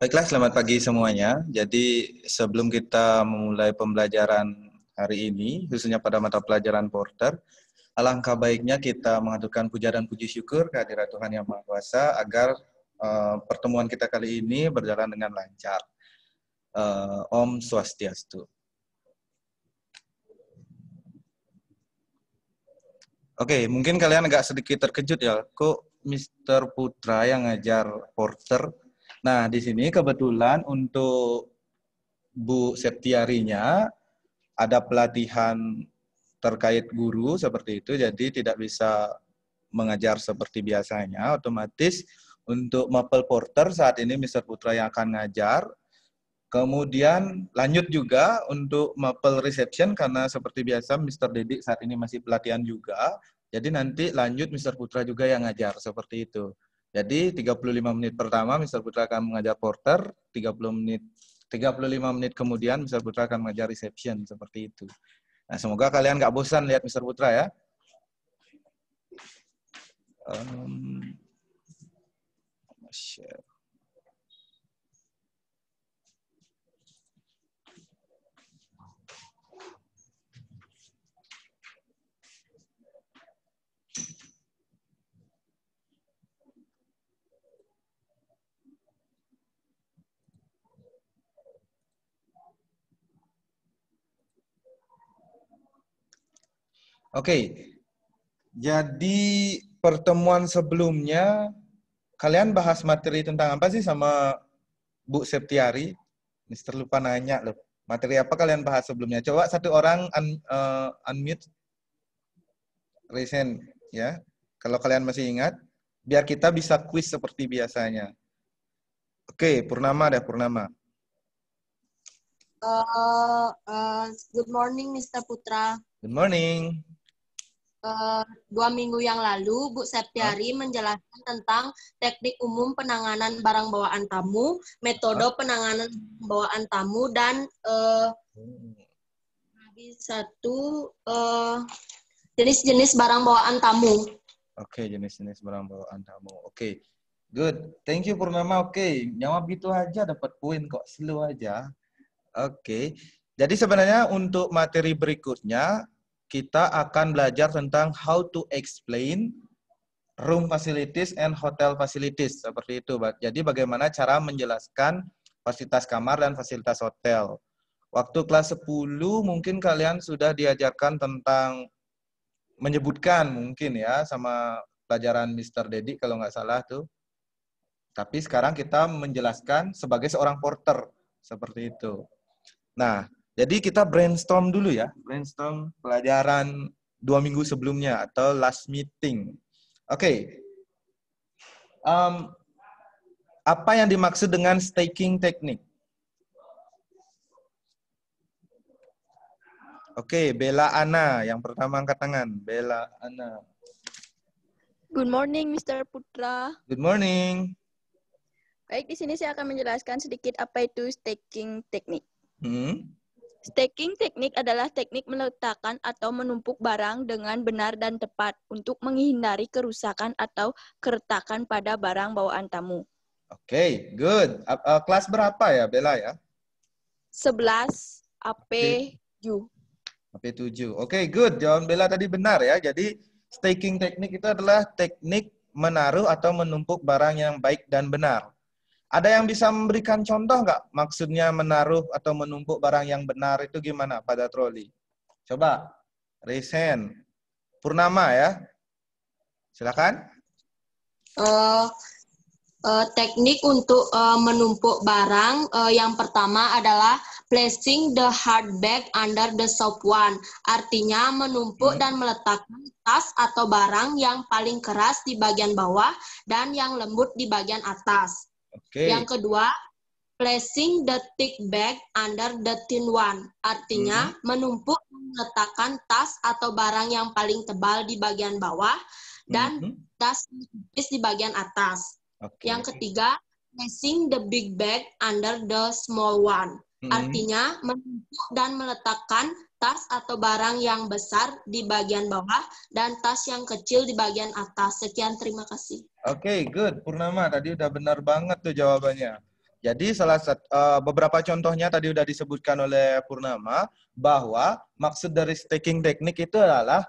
Baiklah, selamat pagi semuanya. Jadi sebelum kita memulai pembelajaran hari ini, khususnya pada mata pelajaran porter, alangkah baiknya kita mengaturkan puja dan puji syukur kehadiran Tuhan Yang Maha Kuasa agar uh, pertemuan kita kali ini berjalan dengan lancar. Uh, Om Swastiastu. Oke, okay, mungkin kalian agak sedikit terkejut ya, kok Mr. Putra yang ngajar porter Nah, di sini kebetulan untuk Bu Septiarinya ada pelatihan terkait guru seperti itu, jadi tidak bisa mengajar seperti biasanya. Otomatis untuk Maple Porter saat ini Mr. Putra yang akan ngajar. Kemudian lanjut juga untuk Maple Reception karena seperti biasa Mr. Dedik saat ini masih pelatihan juga. Jadi nanti lanjut Mr. Putra juga yang ngajar seperti itu. Jadi 35 menit pertama Mr. Putra akan mengajar porter, 30 menit 35 menit kemudian Mr. Putra akan mengajar reception seperti itu. Nah, semoga kalian nggak bosan lihat Mr. Putra ya. Um, share. Oke, jadi pertemuan sebelumnya kalian bahas materi tentang apa sih sama Bu Septiari? Mister lupa nanya loh. Materi apa kalian bahas sebelumnya? Coba satu orang un, uh, unmute. recent ya. Kalau kalian masih ingat, biar kita bisa quiz seperti biasanya. Oke, Purnama ada Purnama. Uh, uh, good morning, Mr. Putra. Good morning uh, dua minggu yang lalu Bu Septiari huh? menjelaskan tentang teknik umum penanganan barang bawaan tamu, metode penanganan bawaan tamu dan uh, lagi satu jenis eh, jenis-jenis barang bawaan tamu. Oke, okay, jenis-jenis barang bawaan tamu. Oke. Okay. Good. Thank you Purnama. Oke, okay. jawab itu aja dapat poin kok. Slow aja. Oke. Okay. Jadi sebenarnya untuk materi berikutnya kita akan belajar tentang how to explain room facilities and hotel facilities seperti itu. Jadi bagaimana cara menjelaskan fasilitas kamar dan fasilitas hotel. Waktu kelas 10 mungkin kalian sudah diajarkan tentang menyebutkan mungkin ya sama pelajaran Mr. Dedi kalau nggak salah tuh. Tapi sekarang kita menjelaskan sebagai seorang porter seperti itu. Nah, jadi kita brainstorm dulu ya, brainstorm pelajaran dua minggu sebelumnya atau last meeting. Oke, okay. um, apa yang dimaksud dengan staking teknik? Oke, okay, Bella Ana yang pertama angkat tangan. Bella Ana. Good morning, Mr. Putra. Good morning. Baik, di sini saya akan menjelaskan sedikit apa itu staking teknik. Hmm. Stacking teknik adalah teknik meletakkan atau menumpuk barang dengan benar dan tepat untuk menghindari kerusakan atau keretakan pada barang bawaan tamu. Oke, okay, good. Uh, uh, kelas berapa ya, Bella ya? 11 AP7. AP7. Oke, okay, good. Jawaban Bella tadi benar ya. Jadi staking teknik itu adalah teknik menaruh atau menumpuk barang yang baik dan benar. Ada yang bisa memberikan contoh nggak? Maksudnya menaruh atau menumpuk barang yang benar itu gimana pada troli? Coba, Resen, Purnama ya. Silakan. Uh, uh, teknik untuk uh, menumpuk barang uh, yang pertama adalah placing the hard bag under the soft one. Artinya menumpuk hmm. dan meletakkan tas atau barang yang paling keras di bagian bawah dan yang lembut di bagian atas. Okay. Yang kedua, placing the tick bag under the thin one. Artinya, hmm. menumpuk meletakkan tas atau barang yang paling tebal di bagian bawah dan hmm. tas tipis di bagian atas. Okay. Yang ketiga, placing the big bag under the small one. Hmm. Artinya, menumpuk dan meletakkan tas atau barang yang besar di bagian bawah dan tas yang kecil di bagian atas. Sekian, terima kasih. Oke, okay, good. Purnama tadi udah benar banget tuh jawabannya. Jadi salah satu uh, eh, beberapa contohnya tadi udah disebutkan oleh Purnama bahwa maksud dari staking teknik itu adalah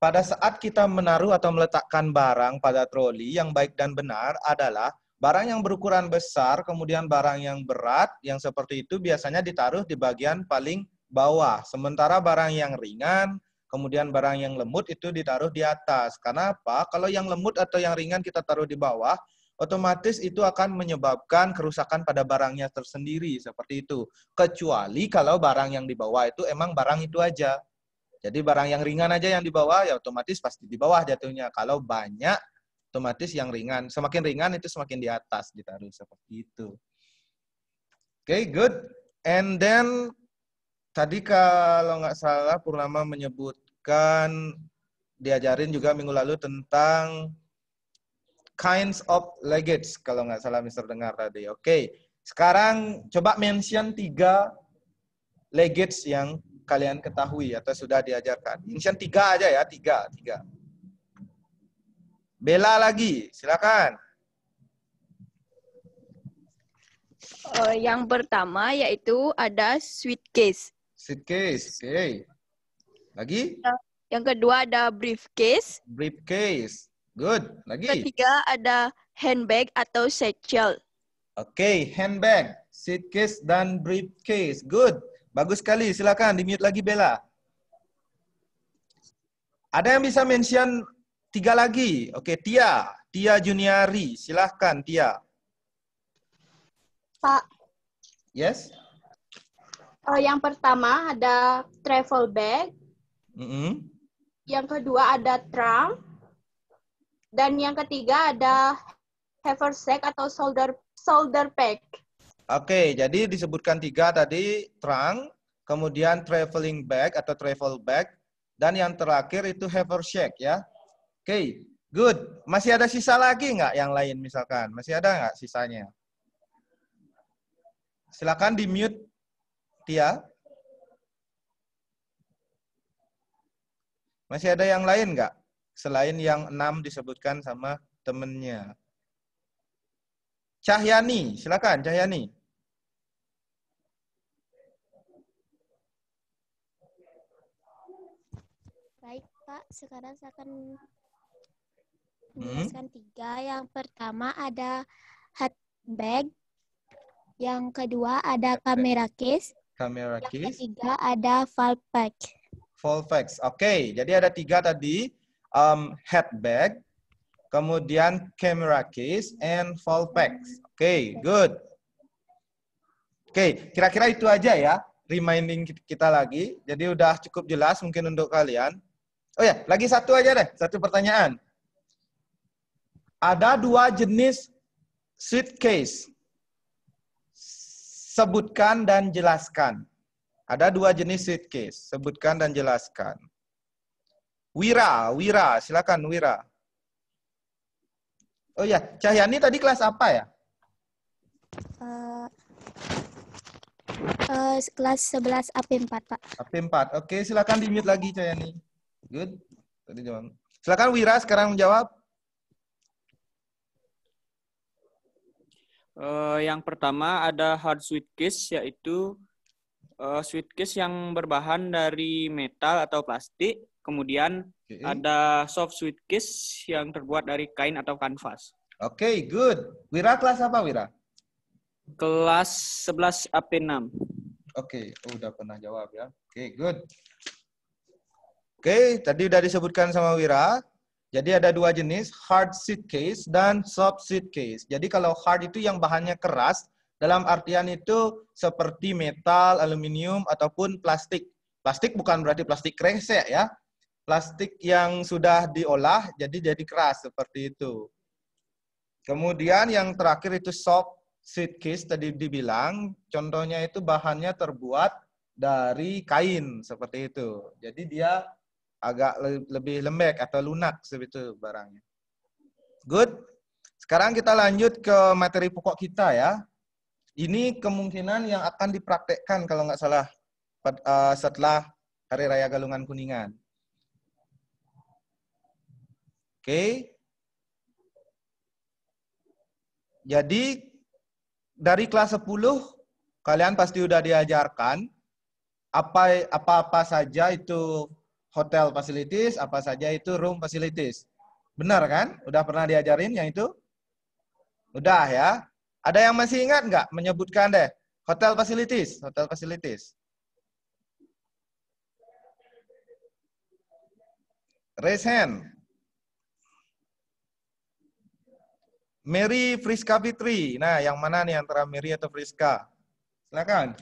pada saat kita menaruh atau meletakkan barang pada troli yang baik dan benar adalah barang yang berukuran besar kemudian barang yang berat yang seperti itu biasanya ditaruh di bagian paling bawah. Sementara barang yang ringan kemudian barang yang lembut itu ditaruh di atas. Karena apa? Kalau yang lembut atau yang ringan kita taruh di bawah, otomatis itu akan menyebabkan kerusakan pada barangnya tersendiri seperti itu. Kecuali kalau barang yang di bawah itu emang barang itu aja. Jadi barang yang ringan aja yang dibawa ya otomatis pasti di bawah jatuhnya. Kalau banyak otomatis yang ringan, semakin ringan itu semakin di atas ditaruh seperti itu. Oke, okay, good. And then Tadi kalau nggak salah Purnama menyebutkan diajarin juga minggu lalu tentang kinds of legates kalau nggak salah Mister dengar tadi. Oke, okay. sekarang coba mention tiga legates yang kalian ketahui atau sudah diajarkan. Mention tiga aja ya, tiga, tiga. Bella lagi, silakan. Uh, yang pertama yaitu ada sweet case. Suitcase, oke. Okay. Lagi? Ya, yang kedua ada briefcase. Briefcase, good. Lagi? Ketiga ada handbag atau satchel. Oke, okay, handbag, suitcase, dan briefcase. Good. Bagus sekali. Silakan di-mute lagi, Bella. Ada yang bisa mention tiga lagi? Oke, okay, Tia. Tia Juniari. Silahkan, Tia. Pak. Yes? uh, yang pertama ada travel bag, mm -hmm. yang kedua ada trunk, dan yang ketiga ada haversack atau shoulder shoulder pack. Oke, jadi disebutkan tiga tadi trunk, kemudian traveling bag atau travel bag, dan yang terakhir itu haversack ya. Oke, good. Masih ada sisa lagi nggak yang lain misalkan? Masih ada nggak sisanya? Silakan di mute Tia? Masih ada yang lain nggak? Selain yang enam disebutkan sama temennya. Cahyani, silakan Cahyani. Baik Pak, sekarang saya akan menjelaskan hmm? tiga. Yang pertama ada handbag, yang kedua ada kamera case, Camera keys. Yang ketiga ada Fall packs. Oke, okay. jadi ada tiga tadi. Um, head bag, kemudian camera case, and fall packs. Oke, okay, good. Oke, okay. kira-kira itu aja ya. Reminding kita lagi. Jadi udah cukup jelas mungkin untuk kalian. Oh ya, yeah. lagi satu aja deh. Satu pertanyaan. Ada dua jenis suitcase sebutkan dan jelaskan. Ada dua jenis suitcase. sebutkan dan jelaskan. Wira, Wira, silakan Wira. Oh ya, Cahyani tadi kelas apa ya? Uh, uh, kelas 11 AP4, Pak. AP4. Oke, silakan di-mute lagi Cahyani. Good. Tadi jawab. Silakan Wira sekarang menjawab. Uh, yang pertama ada hard sweet case yaitu uh, sweet case yang berbahan dari metal atau plastik. Kemudian okay. ada soft sweet case yang terbuat dari kain atau kanvas. Oke, okay, good. Wira kelas apa, Wira? Kelas 11 AP6. Oke, okay. oh, udah pernah jawab ya. Oke, okay, good. Oke, okay, tadi udah disebutkan sama Wira. Jadi ada dua jenis, hard seed case dan soft seed case. Jadi kalau hard itu yang bahannya keras, dalam artian itu seperti metal, aluminium, ataupun plastik. Plastik bukan berarti plastik kresek ya. Plastik yang sudah diolah jadi jadi keras seperti itu. Kemudian yang terakhir itu soft seed case tadi dibilang, contohnya itu bahannya terbuat dari kain seperti itu. Jadi dia agak lebih lembek atau lunak sebetul barangnya. Good. Sekarang kita lanjut ke materi pokok kita ya. Ini kemungkinan yang akan dipraktekkan kalau nggak salah eh, setelah Hari Raya Galungan Kuningan. Oke. Okay. Jadi dari kelas 10 kalian pasti sudah diajarkan apa-apa saja itu hotel facilities, apa saja itu room facilities. Benar kan? Udah pernah diajarin yang itu? Udah ya. Ada yang masih ingat nggak menyebutkan deh? Hotel facilities, hotel facilities. Raise hand. Mary Friska Fitri. Nah, yang mana nih antara Mary atau Friska? Silakan.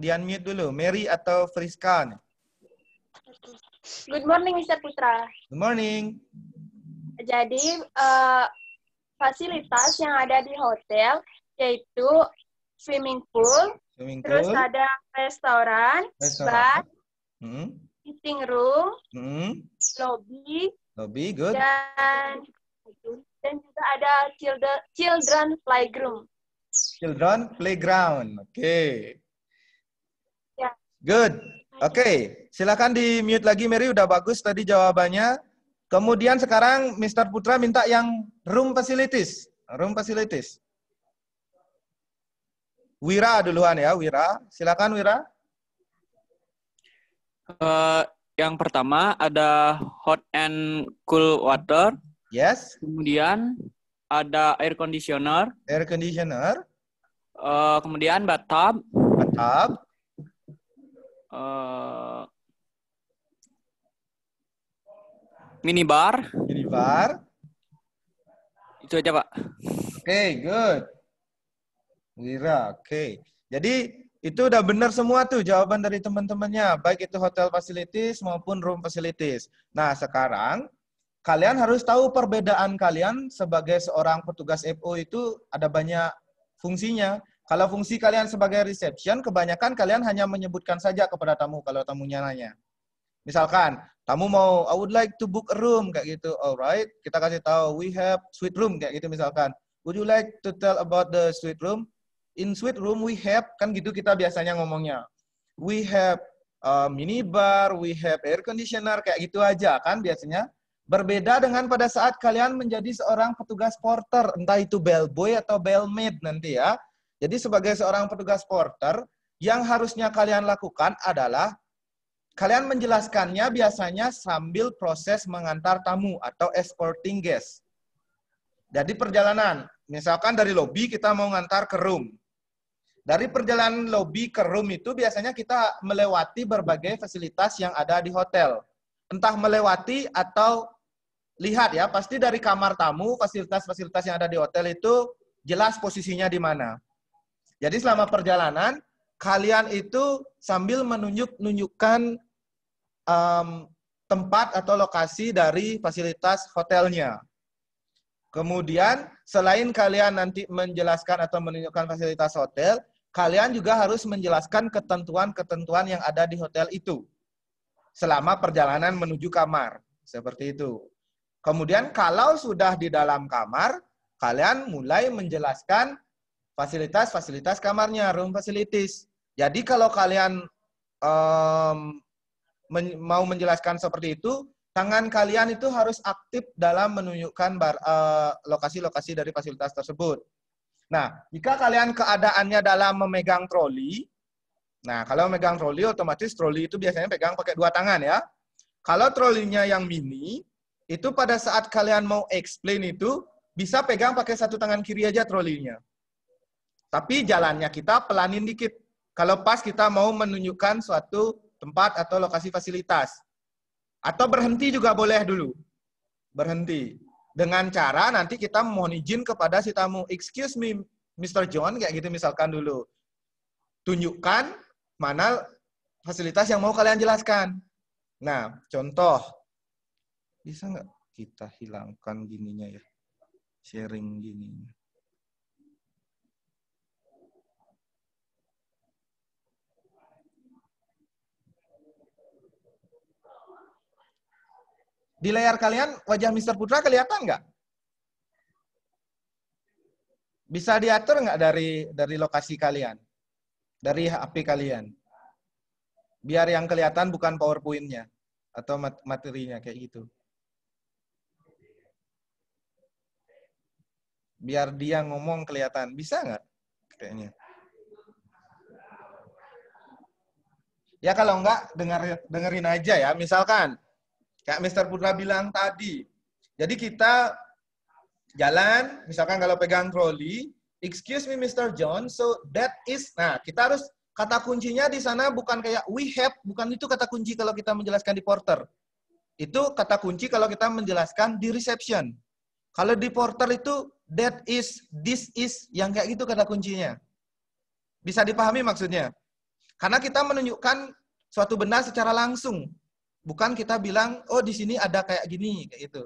Di unmute dulu. Mary atau Friska Good morning, Mr. Putra. Good morning. Jadi, uh, fasilitas yang ada di hotel yaitu swimming pool, swimming pool. terus ada restoran, restoran. bar, hmm. meeting room, hmm. lobby, lobby good, dan dan juga ada children children playground. Children playground, oke. Okay. Good. Oke, okay. silakan di mute lagi Mary udah bagus tadi jawabannya. Kemudian sekarang Mr. Putra minta yang room facilities. Room facilities. Wira duluan ya, Wira. Silakan Wira. Uh, yang pertama ada hot and cool water. Yes. Kemudian ada air conditioner. Air conditioner. Uh, kemudian bathtub. Bathtub. Eh, minibar. Minibar. Itu aja pak. Oke, okay, good. Wira, oke. Okay. Jadi itu udah benar semua tuh jawaban dari teman-temannya, baik itu hotel facilities maupun room facilities. Nah, sekarang kalian harus tahu perbedaan kalian sebagai seorang petugas FO itu ada banyak fungsinya. Kalau fungsi kalian sebagai reception, kebanyakan kalian hanya menyebutkan saja kepada tamu kalau tamunya nanya. Misalkan, tamu mau, I would like to book a room, kayak gitu. Alright, kita kasih tahu, we have suite room, kayak gitu misalkan. Would you like to tell about the suite room? In suite room we have, kan gitu kita biasanya ngomongnya. We have a uh, minibar, we have air conditioner, kayak gitu aja kan biasanya. Berbeda dengan pada saat kalian menjadi seorang petugas porter, entah itu bellboy atau bellmaid nanti ya jadi sebagai seorang petugas porter, yang harusnya kalian lakukan adalah kalian menjelaskannya biasanya sambil proses mengantar tamu atau escorting guest. Jadi perjalanan, misalkan dari lobby kita mau ngantar ke room. Dari perjalanan lobby ke room itu biasanya kita melewati berbagai fasilitas yang ada di hotel. Entah melewati atau lihat ya, pasti dari kamar tamu, fasilitas-fasilitas yang ada di hotel itu jelas posisinya di mana. Jadi selama perjalanan kalian itu sambil menunjuk-nunjukkan um, tempat atau lokasi dari fasilitas hotelnya. Kemudian selain kalian nanti menjelaskan atau menunjukkan fasilitas hotel, kalian juga harus menjelaskan ketentuan-ketentuan yang ada di hotel itu selama perjalanan menuju kamar. Seperti itu. Kemudian kalau sudah di dalam kamar, kalian mulai menjelaskan Fasilitas, fasilitas kamarnya, room facilities. Jadi kalau kalian um, men mau menjelaskan seperti itu, tangan kalian itu harus aktif dalam menunjukkan eh, lokasi-lokasi uh, dari fasilitas tersebut. Nah, jika kalian keadaannya dalam memegang troli, nah kalau memegang troli otomatis troli itu biasanya pegang pakai dua tangan ya. Kalau trolinya yang mini, itu pada saat kalian mau explain itu bisa pegang pakai satu tangan kiri aja trolinya. Tapi jalannya kita pelanin dikit. Kalau pas kita mau menunjukkan suatu tempat atau lokasi fasilitas. Atau berhenti juga boleh dulu. Berhenti. Dengan cara nanti kita mohon izin kepada si tamu. Excuse me, Mr. John, kayak gitu misalkan dulu. Tunjukkan mana fasilitas yang mau kalian jelaskan. Nah, contoh. Bisa nggak kita hilangkan gininya ya? Sharing gininya. Di layar kalian wajah Mr. Putra kelihatan nggak? Bisa diatur nggak dari dari lokasi kalian? Dari HP kalian? Biar yang kelihatan bukan PowerPoint-nya atau materinya kayak gitu. Biar dia ngomong kelihatan. Bisa nggak? Kayaknya. Ya kalau enggak dengar dengerin aja ya. Misalkan Kayak Mister Putra bilang tadi. Jadi kita jalan, misalkan kalau pegang troli, excuse me Mr. John, so that is, nah kita harus kata kuncinya di sana bukan kayak we have, bukan itu kata kunci kalau kita menjelaskan di porter. Itu kata kunci kalau kita menjelaskan di reception. Kalau di porter itu that is, this is, yang kayak gitu kata kuncinya. Bisa dipahami maksudnya? Karena kita menunjukkan suatu benda secara langsung. Bukan kita bilang, oh di sini ada kayak gini, kayak itu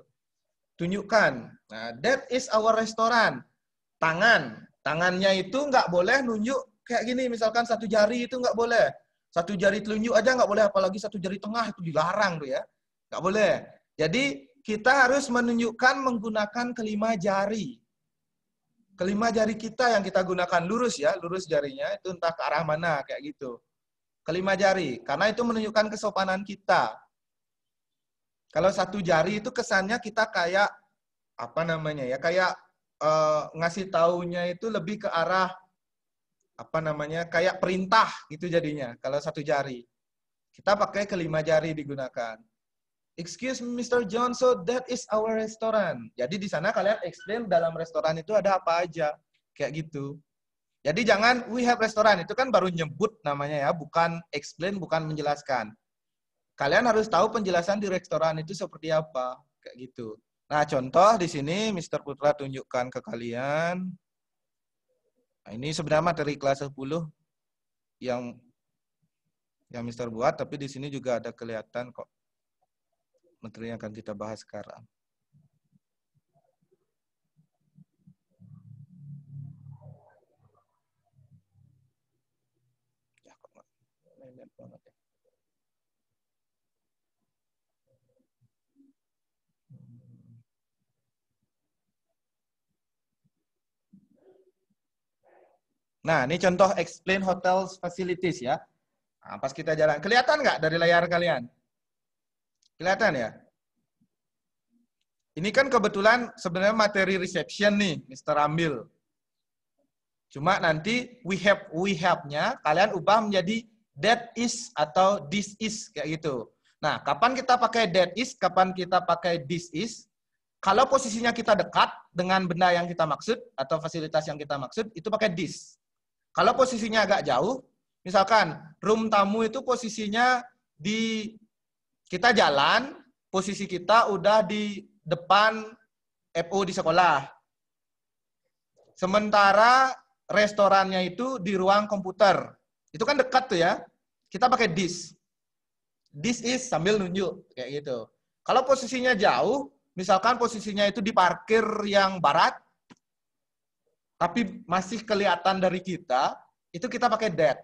Tunjukkan. Nah, that is our restaurant. Tangan. Tangannya itu nggak boleh nunjuk kayak gini. Misalkan satu jari itu nggak boleh. Satu jari telunjuk aja nggak boleh. Apalagi satu jari tengah itu dilarang tuh ya. Nggak boleh. Jadi kita harus menunjukkan menggunakan kelima jari. Kelima jari kita yang kita gunakan lurus ya, lurus jarinya itu entah ke arah mana kayak gitu kelima jari karena itu menunjukkan kesopanan kita kalau satu jari itu kesannya kita kayak apa namanya ya, kayak uh, ngasih taunya itu lebih ke arah apa namanya, kayak perintah gitu jadinya. Kalau satu jari, kita pakai kelima jari digunakan. Excuse me, Mr. Johnson, so that is our restaurant. Jadi di sana kalian explain dalam restoran itu ada apa aja, kayak gitu. Jadi jangan we have restaurant itu kan baru nyebut namanya ya, bukan explain, bukan menjelaskan kalian harus tahu penjelasan di restoran itu seperti apa kayak gitu. Nah, contoh di sini Mr. Putra tunjukkan ke kalian. Nah, ini sebenarnya materi kelas 10 yang yang Mister buat, tapi di sini juga ada kelihatan kok menteri yang akan kita bahas sekarang. Nah, ini contoh explain hotel facilities ya. Nah, pas kita jalan, kelihatan nggak dari layar kalian? Kelihatan ya? Ini kan kebetulan sebenarnya materi reception nih, Mr. Ambil. Cuma nanti we have we have-nya kalian ubah menjadi that is atau this is kayak gitu. Nah, kapan kita pakai that is, kapan kita pakai this is? Kalau posisinya kita dekat dengan benda yang kita maksud atau fasilitas yang kita maksud, itu pakai this. Kalau posisinya agak jauh, misalkan room tamu itu posisinya di kita jalan, posisi kita udah di depan FO di sekolah. Sementara restorannya itu di ruang komputer. Itu kan dekat tuh ya. Kita pakai this. This is sambil nunjuk kayak gitu. Kalau posisinya jauh, misalkan posisinya itu di parkir yang barat, tapi masih kelihatan dari kita, itu kita pakai that.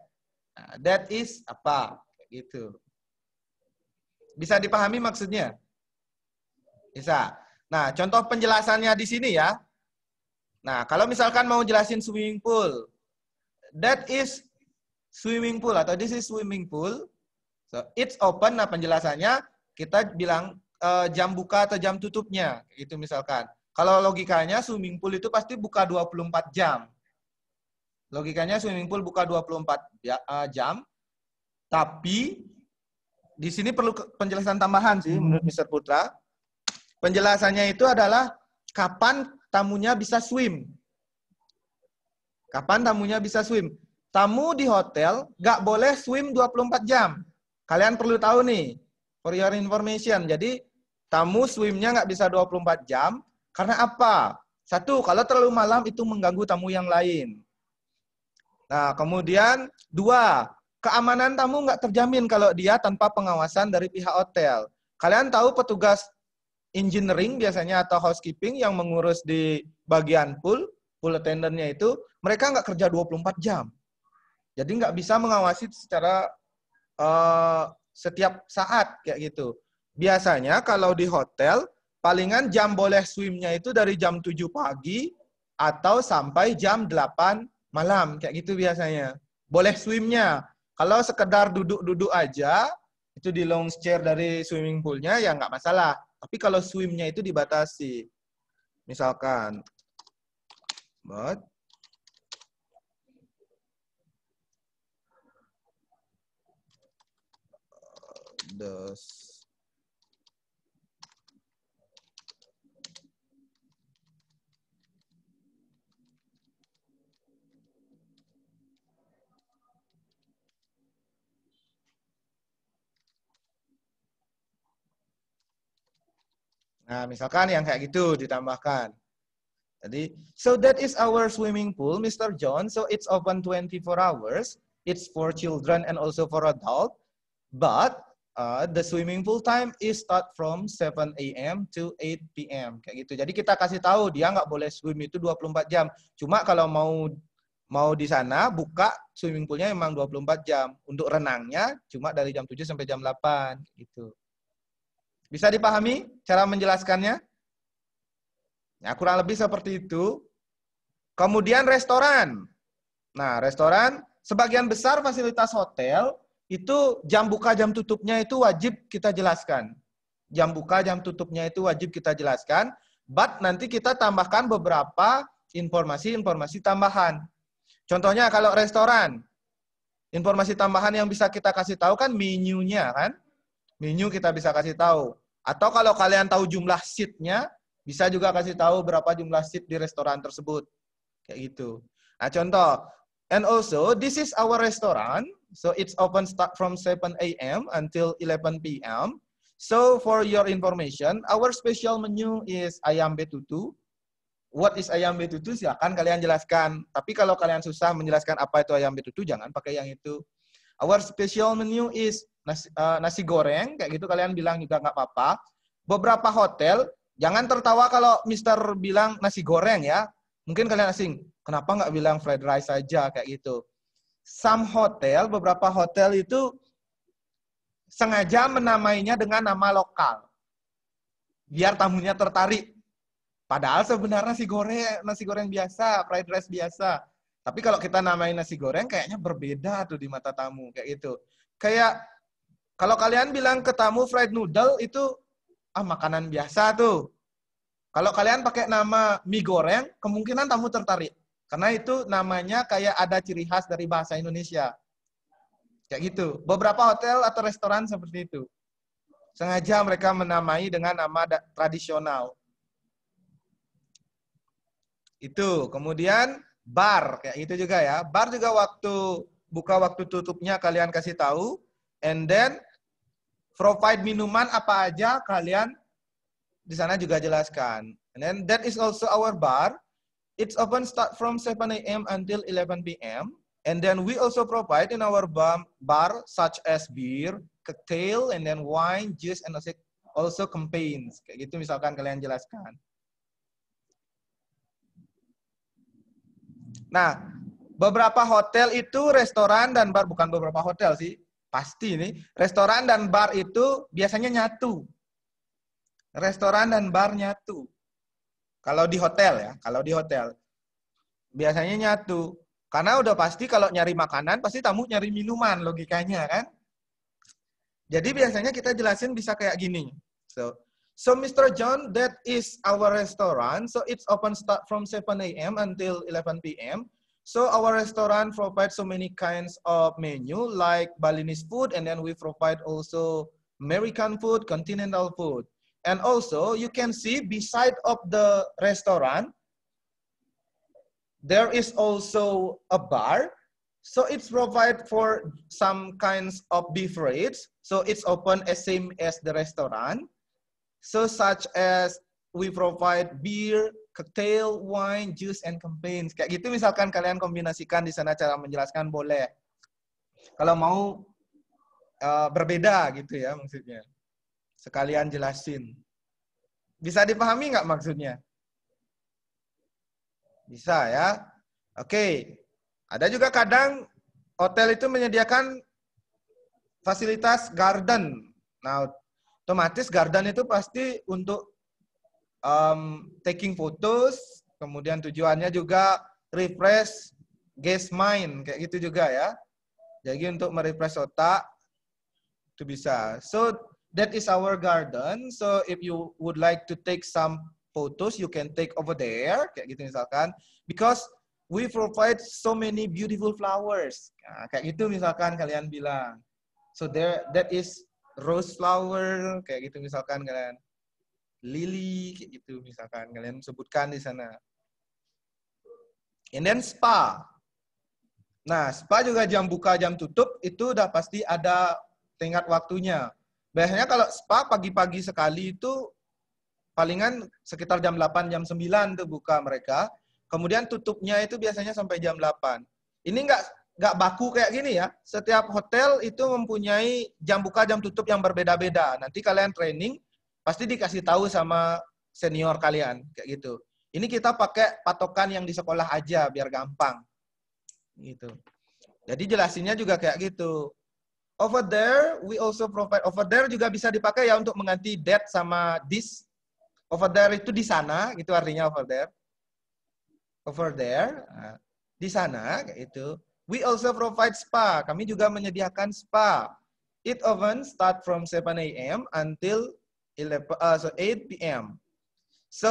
Nah, that is apa? Gitu. Bisa dipahami maksudnya? Bisa. Nah, contoh penjelasannya di sini ya. Nah, kalau misalkan mau jelasin swimming pool, that is swimming pool atau this is swimming pool. So, it's open, nah penjelasannya kita bilang uh, jam buka atau jam tutupnya, gitu misalkan. Kalau logikanya swimming pool itu pasti buka 24 jam. Logikanya swimming pool buka 24 ya, eh, jam, tapi di sini perlu penjelasan tambahan sih hmm. menurut Mr. Putra. Penjelasannya itu adalah kapan tamunya bisa swim. Kapan tamunya bisa swim. Tamu di hotel nggak boleh swim 24 jam. Kalian perlu tahu nih, for your information. Jadi tamu swimnya nggak bisa 24 jam, karena apa? Satu, kalau terlalu malam itu mengganggu tamu yang lain. Nah, kemudian dua, keamanan tamu nggak terjamin kalau dia tanpa pengawasan dari pihak hotel. Kalian tahu petugas engineering biasanya atau housekeeping yang mengurus di bagian pool, pool attendant itu, mereka nggak kerja 24 jam. Jadi nggak bisa mengawasi secara uh, setiap saat kayak gitu. Biasanya kalau di hotel, Palingan jam boleh swimnya itu dari jam 7 pagi atau sampai jam 8 malam. Kayak gitu biasanya. Boleh swimnya. Kalau sekedar duduk-duduk aja, itu di long chair dari swimming poolnya ya nggak masalah. Tapi kalau swimnya itu dibatasi. Misalkan, but the Nah, misalkan yang kayak gitu ditambahkan. Jadi, so that is our swimming pool, Mr. John. So it's open 24 hours. It's for children and also for adult. But uh, the swimming pool time is start from 7 a.m. to 8 p.m. kayak gitu. Jadi kita kasih tahu dia nggak boleh swim itu 24 jam. Cuma kalau mau mau di sana buka swimming poolnya emang 24 jam. Untuk renangnya cuma dari jam 7 sampai jam 8 gitu. Bisa dipahami cara menjelaskannya? Ya, kurang lebih seperti itu. Kemudian restoran. Nah, restoran sebagian besar fasilitas hotel itu jam buka jam tutupnya itu wajib kita jelaskan. Jam buka jam tutupnya itu wajib kita jelaskan, but nanti kita tambahkan beberapa informasi-informasi tambahan. Contohnya kalau restoran, informasi tambahan yang bisa kita kasih tahu kan menunya kan? menu kita bisa kasih tahu. Atau kalau kalian tahu jumlah seatnya, bisa juga kasih tahu berapa jumlah seat di restoran tersebut. Kayak gitu. Nah, contoh. And also, this is our restaurant. So it's open start from 7 a.m. until 11 p.m. So for your information, our special menu is ayam betutu. What is ayam betutu? Silahkan kalian jelaskan. Tapi kalau kalian susah menjelaskan apa itu ayam betutu, jangan pakai yang itu. Our special menu is nasi, uh, nasi goreng, kayak gitu kalian bilang juga nggak apa-apa. Beberapa hotel, jangan tertawa kalau Mister bilang nasi goreng ya. Mungkin kalian asing, kenapa nggak bilang fried rice aja kayak gitu. Some hotel, beberapa hotel itu sengaja menamainya dengan nama lokal. Biar tamunya tertarik. Padahal sebenarnya nasi goreng, nasi goreng biasa, fried rice biasa. Tapi kalau kita namain nasi goreng kayaknya berbeda tuh di mata tamu kayak gitu. Kayak kalau kalian bilang ke tamu fried noodle itu ah makanan biasa tuh. Kalau kalian pakai nama mie goreng, kemungkinan tamu tertarik. Karena itu namanya kayak ada ciri khas dari bahasa Indonesia. Kayak gitu. Beberapa hotel atau restoran seperti itu. Sengaja mereka menamai dengan nama tradisional. Itu. Kemudian bar kayak itu juga ya. Bar juga waktu buka waktu tutupnya kalian kasih tahu and then provide minuman apa aja kalian di sana juga jelaskan. And then that is also our bar. It's open start from 7 a.m. until 11 p.m. And then we also provide in our bar such as beer, cocktail, and then wine, juice, and also campaigns. Kayak gitu misalkan kalian jelaskan. Nah, beberapa hotel itu restoran dan bar bukan beberapa hotel sih, pasti ini restoran dan bar itu biasanya nyatu. Restoran dan bar nyatu. Kalau di hotel ya, kalau di hotel biasanya nyatu. Karena udah pasti kalau nyari makanan pasti tamu nyari minuman logikanya kan. Jadi biasanya kita jelasin bisa kayak gini. So, So Mr. John, that is our restaurant. So it's open start from 7 a.m. until 11 p.m. So our restaurant provides so many kinds of menu like Balinese food and then we provide also American food, continental food. And also you can see beside of the restaurant, there is also a bar. So it's provide for some kinds of beverage. So it's open as same as the restaurant. so such as we provide beer, cocktail, wine, juice, and campaigns. Kayak gitu misalkan kalian kombinasikan di sana cara menjelaskan boleh. Kalau mau uh, berbeda gitu ya maksudnya. Sekalian jelasin. Bisa dipahami nggak maksudnya? Bisa ya. Oke. Ada juga kadang hotel itu menyediakan fasilitas garden. Nah, otomatis gardan itu pasti untuk um, taking photos, kemudian tujuannya juga refresh guest mind kayak gitu juga ya. Jadi untuk merefresh otak itu bisa. So that is our garden. So if you would like to take some photos, you can take over there kayak gitu misalkan because we provide so many beautiful flowers. Nah, kayak gitu misalkan kalian bilang. So there that is rose flower kayak gitu misalkan kalian lily kayak gitu misalkan kalian sebutkan di sana. And then spa. Nah, spa juga jam buka jam tutup itu udah pasti ada tingkat waktunya. Biasanya kalau spa pagi-pagi sekali itu palingan sekitar jam 8 jam 9 tuh buka mereka. Kemudian tutupnya itu biasanya sampai jam 8. Ini enggak nggak baku kayak gini ya. Setiap hotel itu mempunyai jam buka jam tutup yang berbeda-beda. Nanti kalian training pasti dikasih tahu sama senior kalian kayak gitu. Ini kita pakai patokan yang di sekolah aja biar gampang. Gitu. Jadi jelasinnya juga kayak gitu. Over there we also provide over there juga bisa dipakai ya untuk mengganti that sama this. Over there itu di sana, gitu artinya over there. Over there, nah, di sana kayak itu We also provide spa. Kami juga menyediakan spa. It often start from 7 a.m. until 11, uh, so 8 p.m. So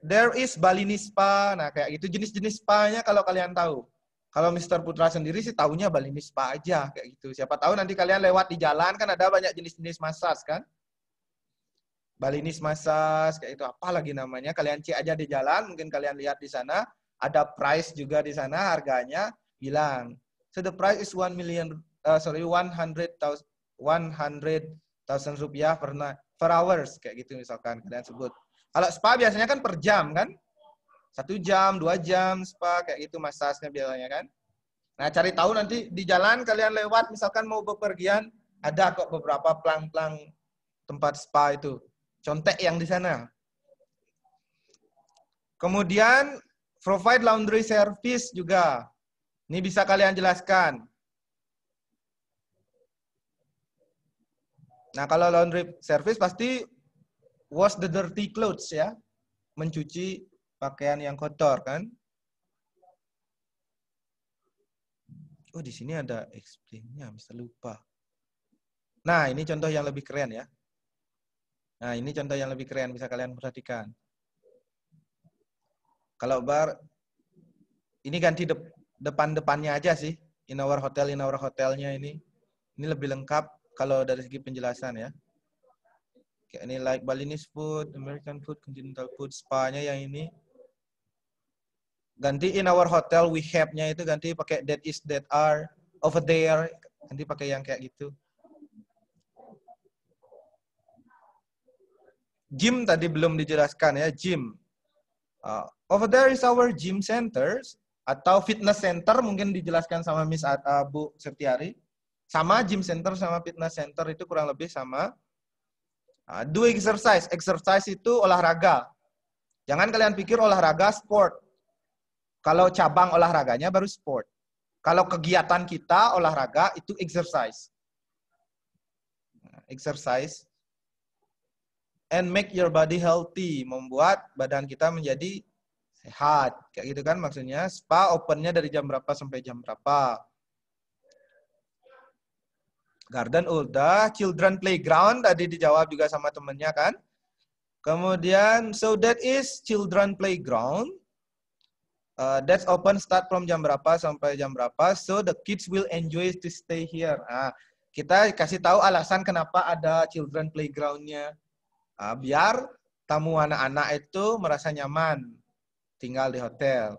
there is Balinese spa. Nah, kayak gitu jenis-jenis spa-nya kalau kalian tahu. Kalau Mr. Putra sendiri sih tahunya Balinese spa aja kayak gitu. Siapa tahu nanti kalian lewat di jalan kan ada banyak jenis-jenis massage kan? Balinese massage kayak itu apa lagi namanya? Kalian cek aja di jalan, mungkin kalian lihat di sana ada price juga di sana harganya bilang So the price is 1 million uh, sorry 100,000 100,000 rupiah per per hours kayak gitu misalkan kalian sebut. Kalau spa biasanya kan per jam kan? Satu jam, dua jam spa kayak gitu massage-nya biasanya kan. Nah cari tahu nanti di jalan kalian lewat misalkan mau bepergian ada kok beberapa pelang-pelang tempat spa itu. Contek yang di sana. Kemudian provide laundry service juga. Ini bisa kalian jelaskan. Nah, kalau laundry service pasti wash the dirty clothes ya. Mencuci pakaian yang kotor kan. Oh, di sini ada explain-nya, bisa lupa. Nah, ini contoh yang lebih keren ya. Nah, ini contoh yang lebih keren bisa kalian perhatikan. Kalau bar ini ganti depan-depannya aja sih. In our hotel, in our hotelnya ini. Ini lebih lengkap kalau dari segi penjelasan ya. Kayak ini like Balinese food, American food, continental food, spa-nya yang ini. Ganti in our hotel, we have-nya itu ganti pakai that is, that are, over there. Ganti pakai yang kayak gitu. Gym tadi belum dijelaskan ya, gym. Uh, over there is our gym centers atau fitness center mungkin dijelaskan sama Miss uh, Bu Septiari. Sama gym center sama fitness center itu kurang lebih sama. Uh, do exercise. Exercise itu olahraga. Jangan kalian pikir olahraga sport. Kalau cabang olahraganya baru sport. Kalau kegiatan kita olahraga itu exercise. Exercise and make your body healthy, membuat badan kita menjadi sehat. Kayak gitu kan maksudnya. Spa opennya dari jam berapa sampai jam berapa. Garden ulta children playground tadi dijawab juga sama temennya kan. Kemudian, so that is children playground. Uh, that's open start from jam berapa sampai jam berapa. So the kids will enjoy to stay here. Nah, kita kasih tahu alasan kenapa ada children playgroundnya. uh, biar tamu anak-anak itu merasa nyaman tinggal di hotel.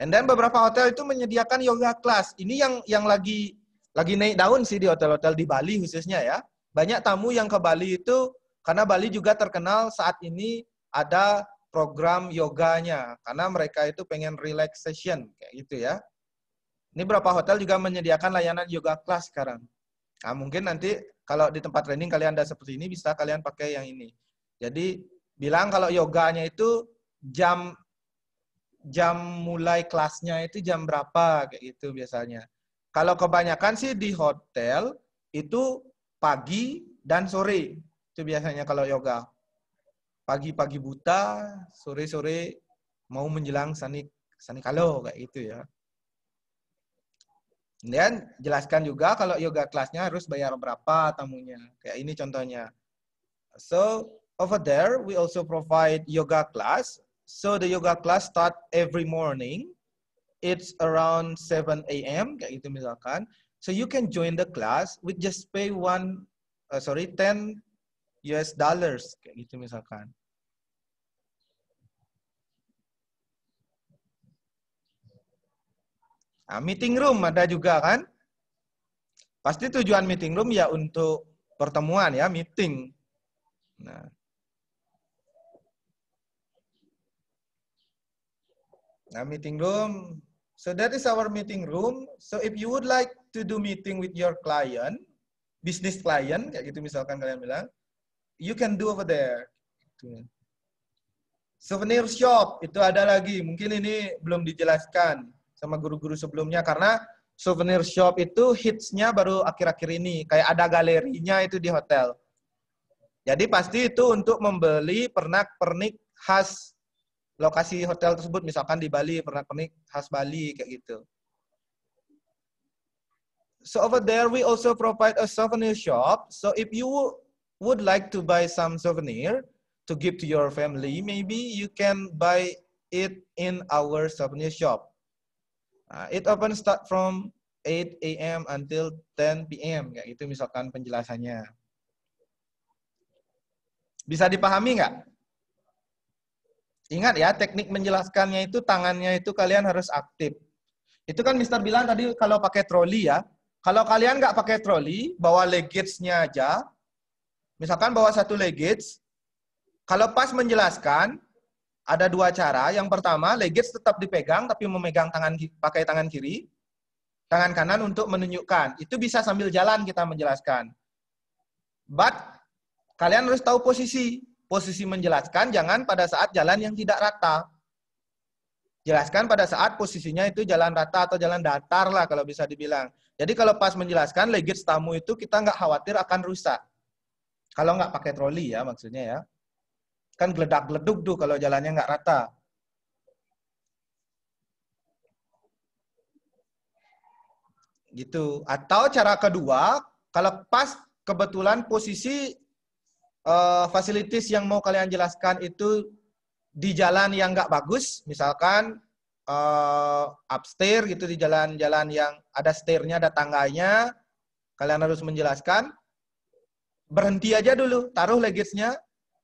And then beberapa hotel itu menyediakan yoga class. Ini yang yang lagi lagi naik daun sih di hotel-hotel di Bali khususnya ya. Banyak tamu yang ke Bali itu karena Bali juga terkenal saat ini ada program yoganya karena mereka itu pengen relaxation kayak gitu ya. Ini beberapa hotel juga menyediakan layanan yoga class sekarang. Nah, mungkin nanti kalau di tempat training kalian ada seperti ini bisa kalian pakai yang ini. Jadi bilang kalau yoganya itu jam jam mulai kelasnya itu jam berapa kayak gitu biasanya. Kalau kebanyakan sih di hotel itu pagi dan sore. Itu biasanya kalau yoga. Pagi-pagi buta, sore-sore mau menjelang sanik sanik kalau kayak gitu ya. Kemudian jelaskan juga kalau yoga kelasnya harus bayar berapa tamunya. Kayak ini contohnya. So over there we also provide yoga class So the yoga class start every morning. It's around 7 a.m. kayak gitu misalkan. So you can join the class with just pay one, uh, sorry, 10 US dollars kayak gitu misalkan. Nah, meeting room ada juga kan? Pasti tujuan meeting room ya untuk pertemuan ya, meeting. Nah, Nah, meeting room. So that is our meeting room. So if you would like to do meeting with your client, business client, kayak gitu misalkan kalian bilang, you can do over there. Souvenir shop itu ada lagi. Mungkin ini belum dijelaskan sama guru-guru sebelumnya karena souvenir shop itu hitsnya baru akhir-akhir ini. Kayak ada galerinya itu di hotel. Jadi pasti itu untuk membeli pernak-pernik khas lokasi hotel tersebut misalkan di Bali pernah pernik khas Bali kayak gitu. So over there we also provide a souvenir shop. So if you would like to buy some souvenir to give to your family, maybe you can buy it in our souvenir shop. Uh, it opens start from 8 a.m. until 10 p.m. Kayak gitu misalkan penjelasannya. Bisa dipahami nggak? Ingat ya, teknik menjelaskannya itu tangannya itu kalian harus aktif. Itu kan Mister bilang tadi kalau pakai troli ya. Kalau kalian nggak pakai troli, bawa leggage aja. Misalkan bawa satu leggage. Kalau pas menjelaskan, ada dua cara. Yang pertama, leggage tetap dipegang tapi memegang tangan pakai tangan kiri. Tangan kanan untuk menunjukkan. Itu bisa sambil jalan kita menjelaskan. But, kalian harus tahu posisi posisi menjelaskan jangan pada saat jalan yang tidak rata. Jelaskan pada saat posisinya itu jalan rata atau jalan datar lah kalau bisa dibilang. Jadi kalau pas menjelaskan legit tamu itu kita nggak khawatir akan rusak. Kalau nggak pakai troli ya maksudnya ya. Kan geledak-geleduk tuh kalau jalannya nggak rata. Gitu. Atau cara kedua, kalau pas kebetulan posisi uh, eh, fasilitas yang mau kalian jelaskan itu di jalan yang nggak bagus, misalkan uh, upstairs gitu di jalan-jalan yang ada stairnya, ada tangganya, kalian harus menjelaskan. Berhenti aja dulu, taruh legisnya.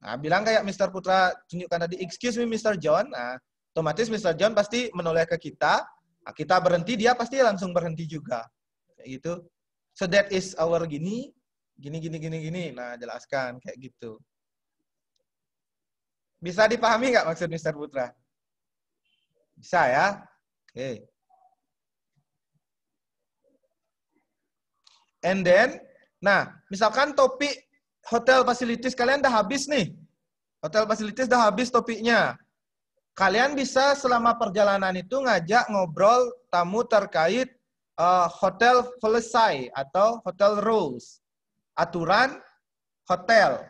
Nah, bilang kayak Mr. Putra tunjukkan tadi, excuse me Mr. John. Nah, otomatis Mr. John pasti menoleh ke kita. Nah, kita berhenti, dia pasti langsung berhenti juga. Kayak gitu. So that is our gini gini gini gini gini nah jelaskan kayak gitu bisa dipahami nggak maksud Mister Putra bisa ya oke and then nah misalkan topik hotel facilities kalian udah habis nih hotel facilities udah habis topiknya kalian bisa selama perjalanan itu ngajak ngobrol tamu terkait uh, hotel selesai atau hotel rules aturan hotel.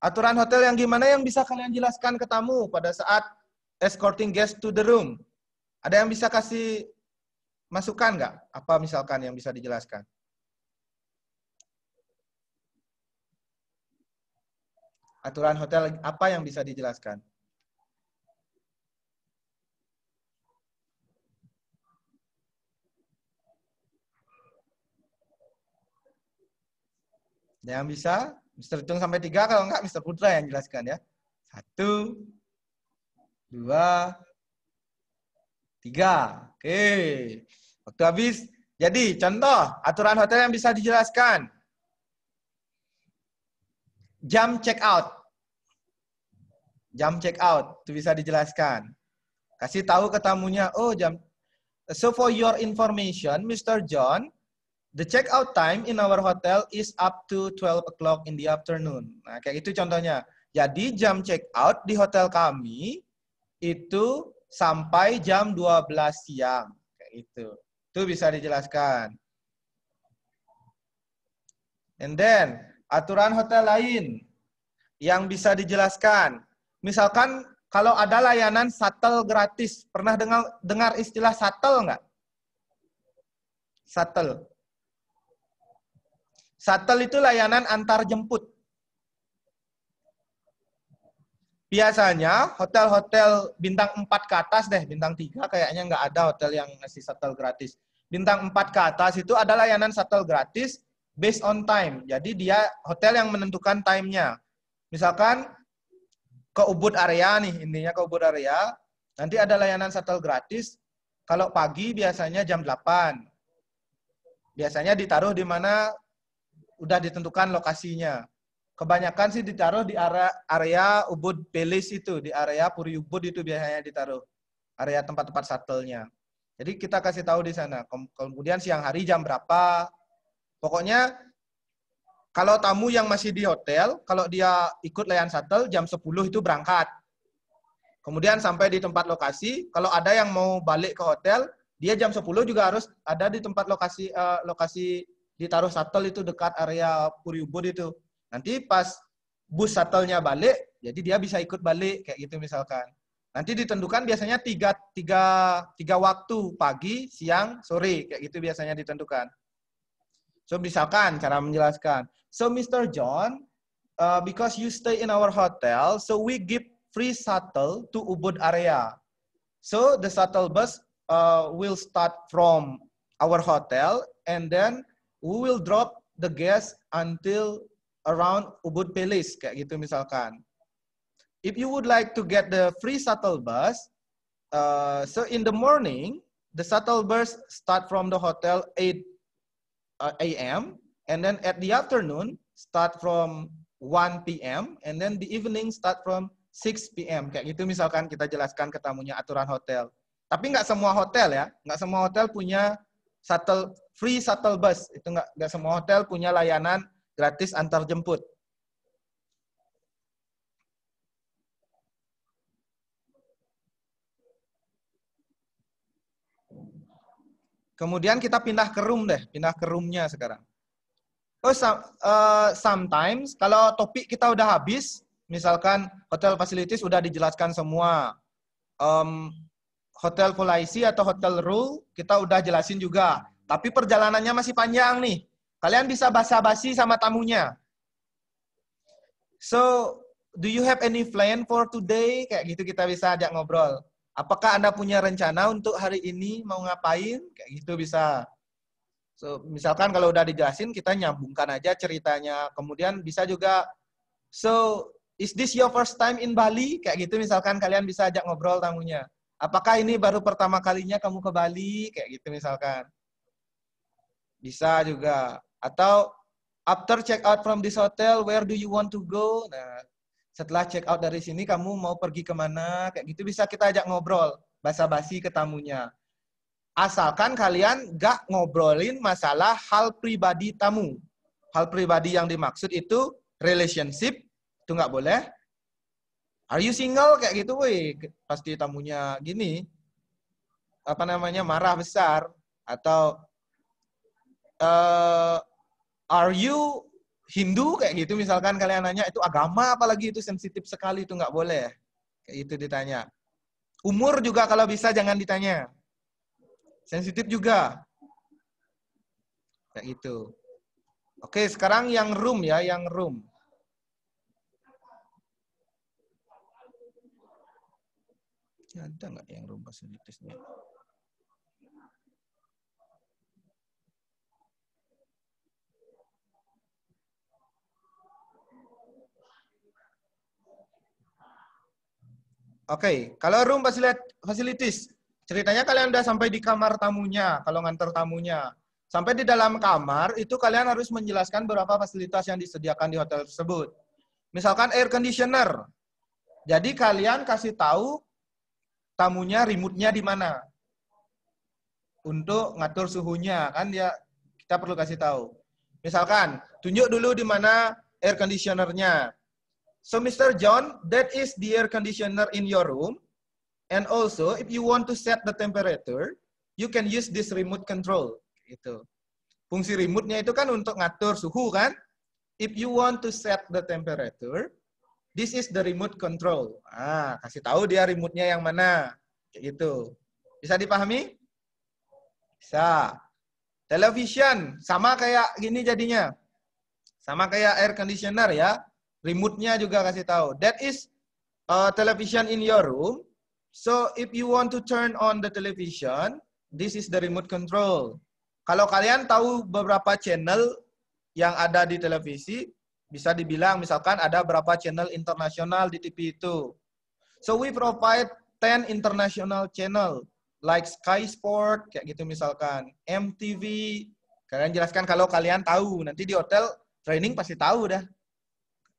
Aturan hotel yang gimana yang bisa kalian jelaskan ke tamu pada saat escorting guest to the room? Ada yang bisa kasih masukan nggak? Apa misalkan yang bisa dijelaskan? Aturan hotel apa yang bisa dijelaskan? Ada yang bisa? Mr. Jung sampai tiga, kalau enggak Mr. Putra yang jelaskan ya. Satu, dua, tiga. Oke, waktu habis. Jadi contoh aturan hotel yang bisa dijelaskan. Jam check out. Jam check out itu bisa dijelaskan. Kasih tahu ke tamunya, oh jam. So for your information, Mr. John The check-out time in our hotel is up to 12 o'clock in the afternoon. Nah, kayak itu contohnya. Jadi jam check-out di hotel kami itu sampai jam 12 siang. Kayak itu. Itu bisa dijelaskan. And then, aturan hotel lain yang bisa dijelaskan. Misalkan kalau ada layanan shuttle gratis. Pernah dengar, dengar istilah shuttle nggak? Shuttle Shuttle itu layanan antar jemput. Biasanya hotel-hotel bintang 4 ke atas deh, bintang 3 kayaknya nggak ada hotel yang ngasih shuttle gratis. Bintang 4 ke atas itu ada layanan shuttle gratis based on time. Jadi dia hotel yang menentukan timenya. Misalkan ke Ubud area nih, intinya ke Ubud area, nanti ada layanan shuttle gratis kalau pagi biasanya jam 8. Biasanya ditaruh di mana udah ditentukan lokasinya. Kebanyakan sih ditaruh di area area ubud pelis itu, di area puri ubud itu biasanya ditaruh area tempat-tempat satelnya. Jadi kita kasih tahu di sana. Kemudian siang hari jam berapa. Pokoknya kalau tamu yang masih di hotel, kalau dia ikut layan satel jam 10 itu berangkat. Kemudian sampai di tempat lokasi, kalau ada yang mau balik ke hotel, dia jam 10 juga harus ada di tempat lokasi uh, lokasi ditaruh shuttle itu dekat area puri ubud itu. Nanti pas bus shuttle-nya balik, jadi dia bisa ikut balik kayak gitu misalkan. Nanti ditentukan biasanya tiga, tiga, tiga waktu, pagi, siang, sore, kayak gitu biasanya ditentukan. So misalkan cara menjelaskan. So Mr. John, uh, because you stay in our hotel, so we give free shuttle to Ubud area. So the shuttle bus uh, will start from our hotel and then we will drop the gas until around Ubud Palace kayak gitu misalkan. If you would like to get the free shuttle bus, uh, so in the morning the shuttle bus start from the hotel 8 uh, a.m. and then at the afternoon start from 1 p.m. and then the evening start from 6 p.m. kayak gitu misalkan kita jelaskan ke tamunya aturan hotel. Tapi nggak semua hotel ya, nggak semua hotel punya shuttle free shuttle bus. Itu nggak enggak semua hotel punya layanan gratis antar jemput. Kemudian kita pindah ke room deh, pindah ke roomnya sekarang. Oh, uh, sometimes kalau topik kita udah habis, misalkan hotel facilities udah dijelaskan semua, um, hotel policy atau hotel rule kita udah jelasin juga. Tapi perjalanannya masih panjang nih. Kalian bisa basa-basi sama tamunya. So, do you have any plan for today? Kayak gitu kita bisa ajak ngobrol. Apakah Anda punya rencana untuk hari ini mau ngapain? Kayak gitu bisa. So, misalkan kalau udah dijelasin, kita nyambungkan aja ceritanya. Kemudian bisa juga, so, is this your first time in Bali? Kayak gitu misalkan kalian bisa ajak ngobrol tamunya. Apakah ini baru pertama kalinya kamu ke Bali? Kayak gitu misalkan. Bisa juga. Atau after check out from this hotel, where do you want to go? Nah, setelah check out dari sini kamu mau pergi kemana? Kayak gitu bisa kita ajak ngobrol, basa-basi ke tamunya. Asalkan kalian gak ngobrolin masalah hal pribadi tamu. Hal pribadi yang dimaksud itu relationship, itu nggak boleh. Are you single? Kayak gitu, woi. Pasti tamunya gini. Apa namanya, marah besar. Atau uh, are you Hindu kayak gitu misalkan kalian nanya itu agama apalagi itu sensitif sekali itu nggak boleh kayak itu ditanya umur juga kalau bisa jangan ditanya sensitif juga kayak gitu oke sekarang yang room ya yang room ada nggak yang room fasilitasnya Oke, okay. kalau room facilities, ceritanya kalian udah sampai di kamar tamunya, kalau nganter tamunya. Sampai di dalam kamar, itu kalian harus menjelaskan berapa fasilitas yang disediakan di hotel tersebut. Misalkan air conditioner. Jadi kalian kasih tahu tamunya remote-nya di mana. Untuk ngatur suhunya, kan dia kita perlu kasih tahu. Misalkan, tunjuk dulu di mana air conditionernya. So Mr. John, that is the air conditioner in your room. And also, if you want to set the temperature, you can use this remote control. Itu. Fungsi remote-nya itu kan untuk ngatur suhu kan? If you want to set the temperature, this is the remote control. Ah, kasih tahu dia remote-nya yang mana. Itu, Bisa dipahami? Bisa. Television, sama kayak gini jadinya. Sama kayak air conditioner ya. Remote-nya juga kasih tahu. That is uh, television in your room. So if you want to turn on the television, this is the remote control. Kalau kalian tahu beberapa channel yang ada di televisi, bisa dibilang misalkan ada berapa channel internasional di TV itu. So we provide 10 international channel like Sky Sport kayak gitu misalkan, MTV. Kalian jelaskan kalau kalian tahu, nanti di hotel training pasti tahu dah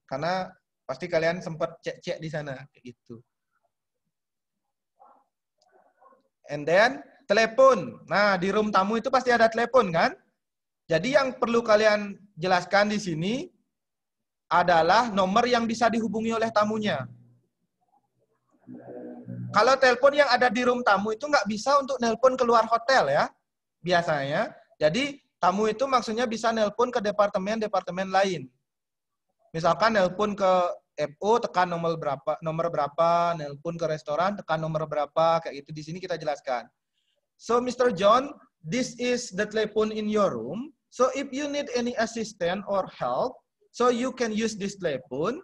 karena pasti kalian sempat cek-cek di sana kayak gitu. And then telepon. Nah, di room tamu itu pasti ada telepon kan? Jadi yang perlu kalian jelaskan di sini adalah nomor yang bisa dihubungi oleh tamunya. Kalau telepon yang ada di room tamu itu nggak bisa untuk nelpon keluar hotel ya, biasanya. Jadi tamu itu maksudnya bisa nelpon ke departemen-departemen lain. Misalkan nelpon ke FO tekan nomor berapa, nomor berapa, nelpon ke restoran tekan nomor berapa, kayak gitu di sini kita jelaskan. So Mr. John, this is the telephone in your room. So if you need any assistance or help, so you can use this telephone.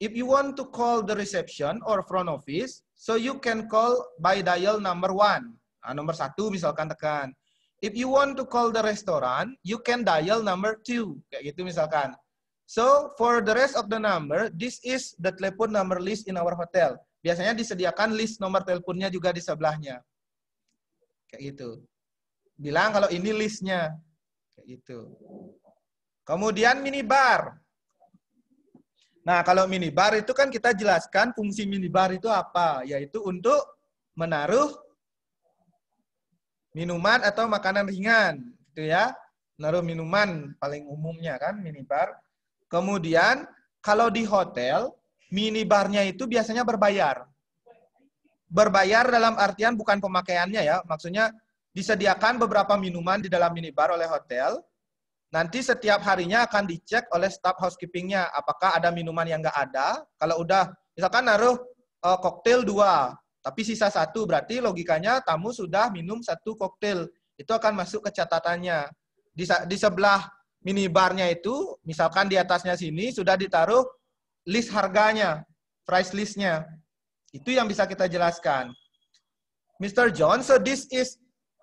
If you want to call the reception or front office, so you can call by dial number one. Nah, nomor satu misalkan tekan. If you want to call the restaurant, you can dial number two. Kayak gitu misalkan. So for the rest of the number, this is the telepon number list in our hotel. Biasanya disediakan list nomor teleponnya juga di sebelahnya. Kayak gitu. Bilang kalau ini listnya. Kayak gitu. Kemudian minibar. Nah, kalau minibar itu kan kita jelaskan fungsi minibar itu apa, yaitu untuk menaruh minuman atau makanan ringan, gitu ya. Menaruh minuman paling umumnya kan minibar. Kemudian kalau di hotel minibarnya itu biasanya berbayar. Berbayar dalam artian bukan pemakaiannya ya, maksudnya disediakan beberapa minuman di dalam minibar oleh hotel. Nanti setiap harinya akan dicek oleh staff housekeepingnya apakah ada minuman yang nggak ada. Kalau udah misalkan naruh uh, koktail dua, tapi sisa satu berarti logikanya tamu sudah minum satu koktail itu akan masuk ke catatannya. Di, di sebelah minibarnya itu, misalkan di atasnya sini sudah ditaruh list harganya, price listnya. Itu yang bisa kita jelaskan. Mr. John, so this is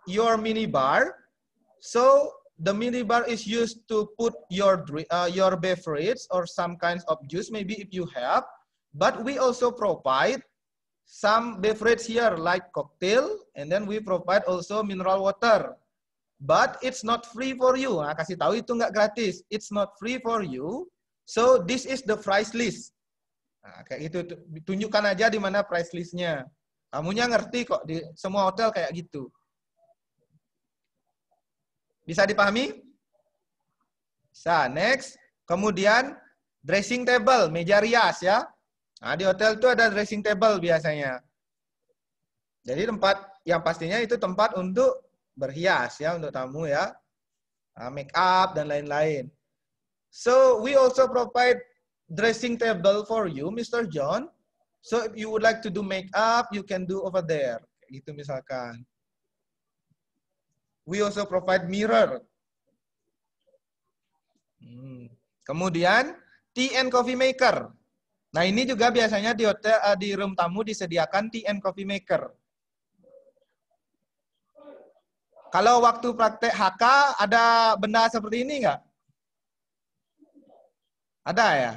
your minibar. So the minibar is used to put your uh, your beverage or some kinds of juice, maybe if you have. But we also provide some beverage here like cocktail, and then we provide also mineral water. But it's not free for you. Nah, kasih tahu itu nggak gratis. It's not free for you. So this is the price list. Nah, kayak gitu tunjukkan aja di mana price listnya. Kamunya ngerti kok di semua hotel kayak gitu. Bisa dipahami? Bisa. Next, kemudian dressing table, meja rias ya. Nah, di hotel itu ada dressing table biasanya. Jadi tempat yang pastinya itu tempat untuk berhias ya untuk tamu ya. Ah, make up dan lain-lain. So we also provide dressing table for you, Mr. John. So if you would like to do make up, you can do over there. Gitu misalkan. We also provide mirror. Hmm. Kemudian tea and coffee maker. Nah ini juga biasanya di hotel ah, di room tamu disediakan tea and coffee maker. Kalau waktu praktek HK ada benda seperti ini enggak? Ada ya?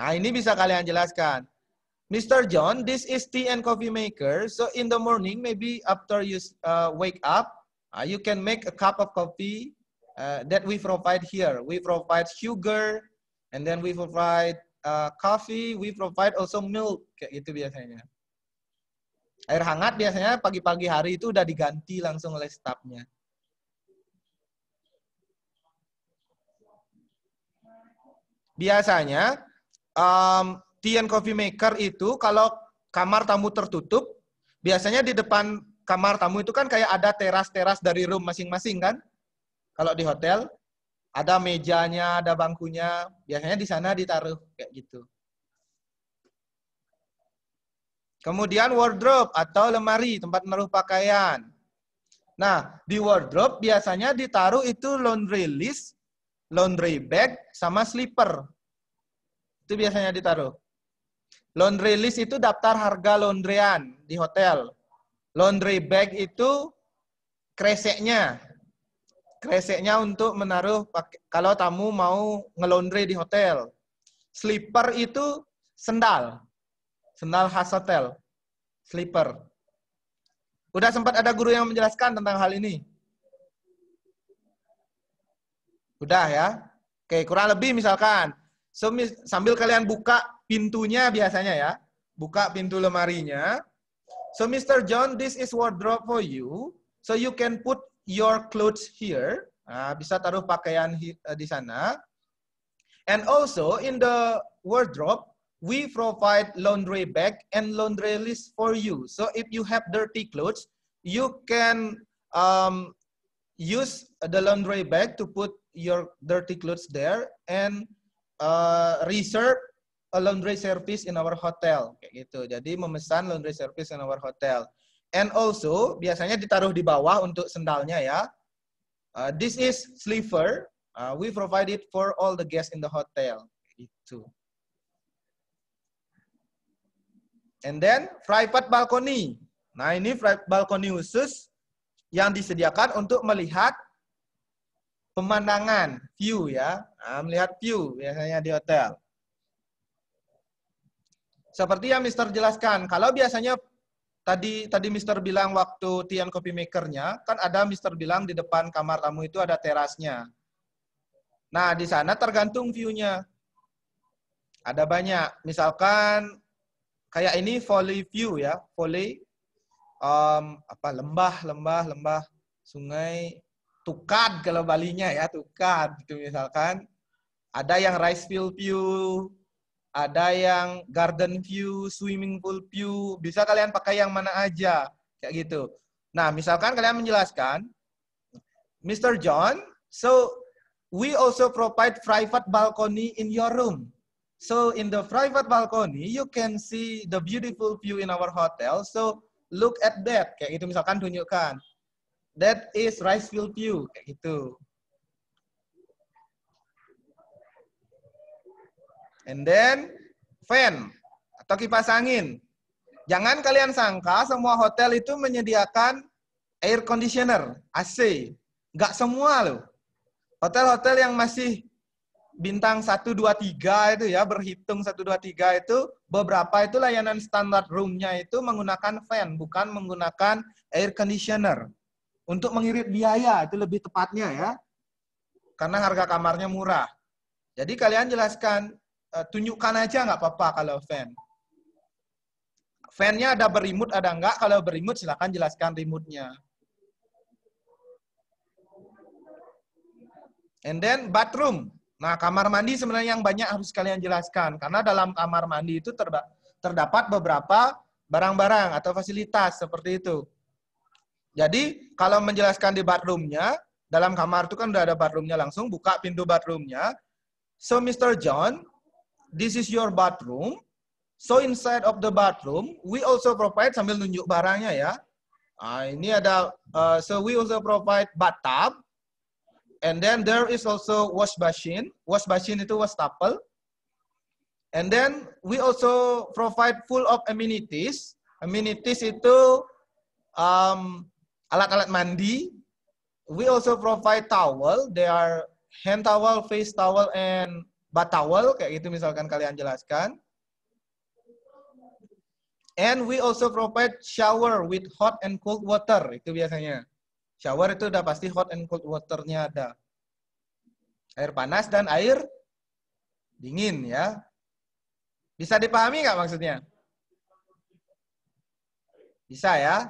Nah, ini bisa kalian jelaskan. Mr. John, this is tea and coffee maker. So in the morning, maybe after you uh, wake up, uh, you can make a cup of coffee uh, that we provide here. We provide sugar, and then we provide uh, coffee. We provide also milk. Kayak gitu biasanya. Air hangat biasanya pagi-pagi hari itu udah diganti langsung oleh stafnya. Biasanya um, tea and coffee maker itu kalau kamar tamu tertutup, biasanya di depan kamar tamu itu kan kayak ada teras-teras dari room masing-masing kan? Kalau di hotel, ada mejanya, ada bangkunya, biasanya di sana ditaruh kayak gitu. Kemudian wardrobe atau lemari, tempat menaruh pakaian. Nah, di wardrobe biasanya ditaruh itu laundry list, laundry bag, sama slipper. Itu biasanya ditaruh. Laundry list itu daftar harga laundryan di hotel. Laundry bag itu kreseknya. Kreseknya untuk menaruh kalau tamu mau ngelaundry di hotel. Slipper itu sendal sendal khas hotel, slipper. Udah sempat ada guru yang menjelaskan tentang hal ini? Udah ya. Oke, kurang lebih misalkan sambil kalian buka pintunya biasanya ya. Buka pintu lemarinya. So Mr. John, this is wardrobe for you. So you can put your clothes here. Nah, bisa taruh pakaian eh, di sana. And also in the wardrobe, we provide laundry bag and laundry list for you. So if you have dirty clothes, you can um, use the laundry bag to put your dirty clothes there and uh, reserve a laundry service in our hotel. Kayak gitu. Jadi memesan laundry service in our hotel. And also biasanya ditaruh di bawah untuk sendalnya ya. Uh, this is sleeper. Uh, we provide it for all the guests in the hotel. Kayak gitu. And then private balcony. Nah, ini balkoni khusus yang disediakan untuk melihat pemandangan, view ya. Nah, melihat view biasanya di hotel. Seperti yang Mister jelaskan, kalau biasanya tadi tadi Mister bilang waktu tian kopi makernya, kan ada Mister bilang di depan kamar tamu itu ada terasnya. Nah, di sana tergantung view-nya. Ada banyak. Misalkan Kayak ini valley view ya, valley um, apa lembah, lembah, lembah, sungai Tukad kalau Balinya ya, Tukad gitu misalkan. Ada yang rice field view, ada yang garden view, swimming pool view, bisa kalian pakai yang mana aja kayak gitu. Nah, misalkan kalian menjelaskan Mr. John, so we also provide private balcony in your room. So in the private balcony, you can see the beautiful view in our hotel. So look at that. Kayak gitu misalkan tunjukkan. That is rice field view. Kayak gitu. And then fan atau kipas angin. Jangan kalian sangka semua hotel itu menyediakan air conditioner, AC. Gak semua loh. Hotel-hotel yang masih bintang 1, 2, 3 itu ya, berhitung 1, 2, 3 itu, beberapa itu layanan standar roomnya itu menggunakan fan, bukan menggunakan air conditioner. Untuk mengirit biaya, itu lebih tepatnya ya. Karena harga kamarnya murah. Jadi kalian jelaskan, eh, tunjukkan aja nggak apa-apa kalau fan. Fan-nya ada berimut, ada nggak. Kalau berimut, silahkan jelaskan remote-nya. And then bathroom. Nah, kamar mandi sebenarnya yang banyak harus kalian jelaskan karena dalam kamar mandi itu terdapat beberapa barang-barang atau fasilitas seperti itu. Jadi, kalau menjelaskan di bathroomnya, dalam kamar itu kan udah ada bathroomnya langsung, buka pintu bathroomnya. So, Mr. John, this is your bathroom. So, inside of the bathroom, we also provide sambil nunjuk barangnya ya. Nah, ini ada, uh, so we also provide bathtub. And then there is also wash machine. Wash machine itu wastafel. And then we also provide full of amenities. Amenities itu alat um, alat-alat mandi. We also provide towel. They are hand towel, face towel, and bath towel. Kayak gitu misalkan kalian jelaskan. And we also provide shower with hot and cold water. Itu biasanya. Shower itu udah pasti hot and cold waternya ada. Air panas dan air dingin ya. Bisa dipahami nggak maksudnya? Bisa ya.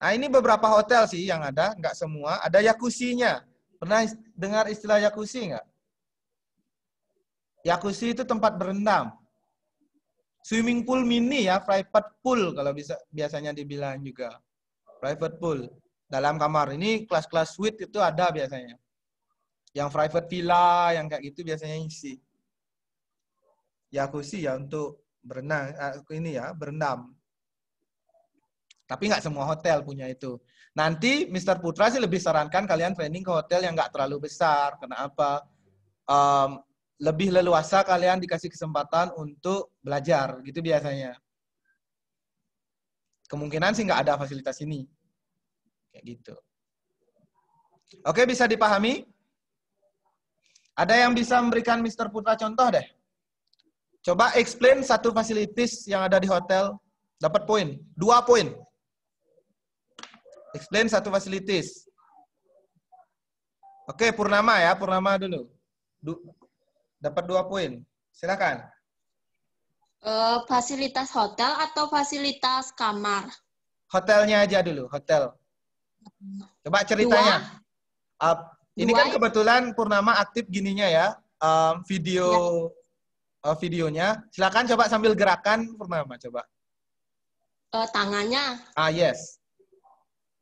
Nah ini beberapa hotel sih yang ada, nggak semua. Ada yakusinya. Pernah dengar istilah yakusi nggak? Yakusi itu tempat berendam. Swimming pool mini ya, private pool kalau bisa biasanya dibilang juga. Private pool dalam kamar. Ini kelas-kelas suite itu ada biasanya. Yang private villa, yang kayak gitu biasanya isi. Ya aku sih ya untuk berenang, eh, aku ini ya berendam. Tapi nggak semua hotel punya itu. Nanti Mr. Putra sih lebih sarankan kalian training ke hotel yang nggak terlalu besar. Kenapa? Um, lebih leluasa kalian dikasih kesempatan untuk belajar, gitu biasanya. Kemungkinan sih nggak ada fasilitas ini. Kayak gitu. Oke, bisa dipahami? Ada yang bisa memberikan Mr. Putra contoh deh? Coba explain satu fasilitas yang ada di hotel. Dapat poin. Dua poin. Explain satu fasilitas. Oke, Purnama ya. Purnama dulu. Du dapat dua poin. Silakan. Uh, fasilitas hotel atau fasilitas kamar? Hotelnya aja dulu, hotel. Coba ceritanya. Dua. Uh, ini Dua. kan kebetulan Purnama aktif gininya ya, um, video ya. Uh, videonya. Silakan coba sambil gerakan Purnama coba. Uh, tangannya. Ah yes.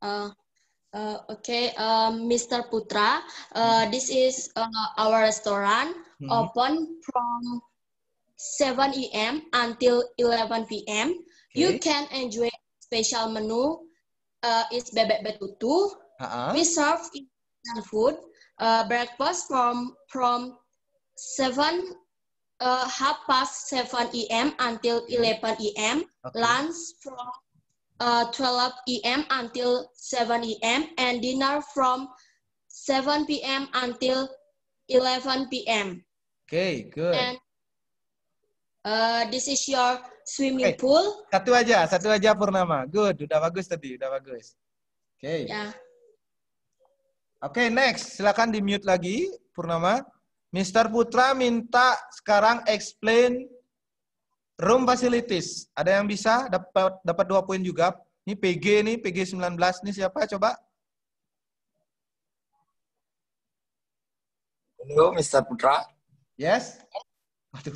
Uh, eh, Uh, okay, uh, Mr. Putra, uh, this is uh, our restaurant hmm. open from 7 a.m. until 11 p.m. Okay. You can enjoy special menu uh, is bebek betutu. Uh-huh. We serve Indian food, uh, breakfast from from seven uh, half past seven a.m. until eleven a.m. Okay. Lunch from uh, twelve a.m. until seven a.m. and dinner from seven p.m. until eleven p.m. Okay, good. And Eh, this is your swimming okay. Eh, pool. Satu aja, satu aja Purnama. Good, udah bagus tadi, udah bagus. Oke. Okay. Ya. Yeah. Oke, okay, next. Silakan di-mute lagi Purnama. Mr. Putra minta sekarang explain room facilities. Ada yang bisa dapat dapat dua poin juga. Ini PG nih, PG 19 ini siapa coba? Halo, Mr. Putra. Yes.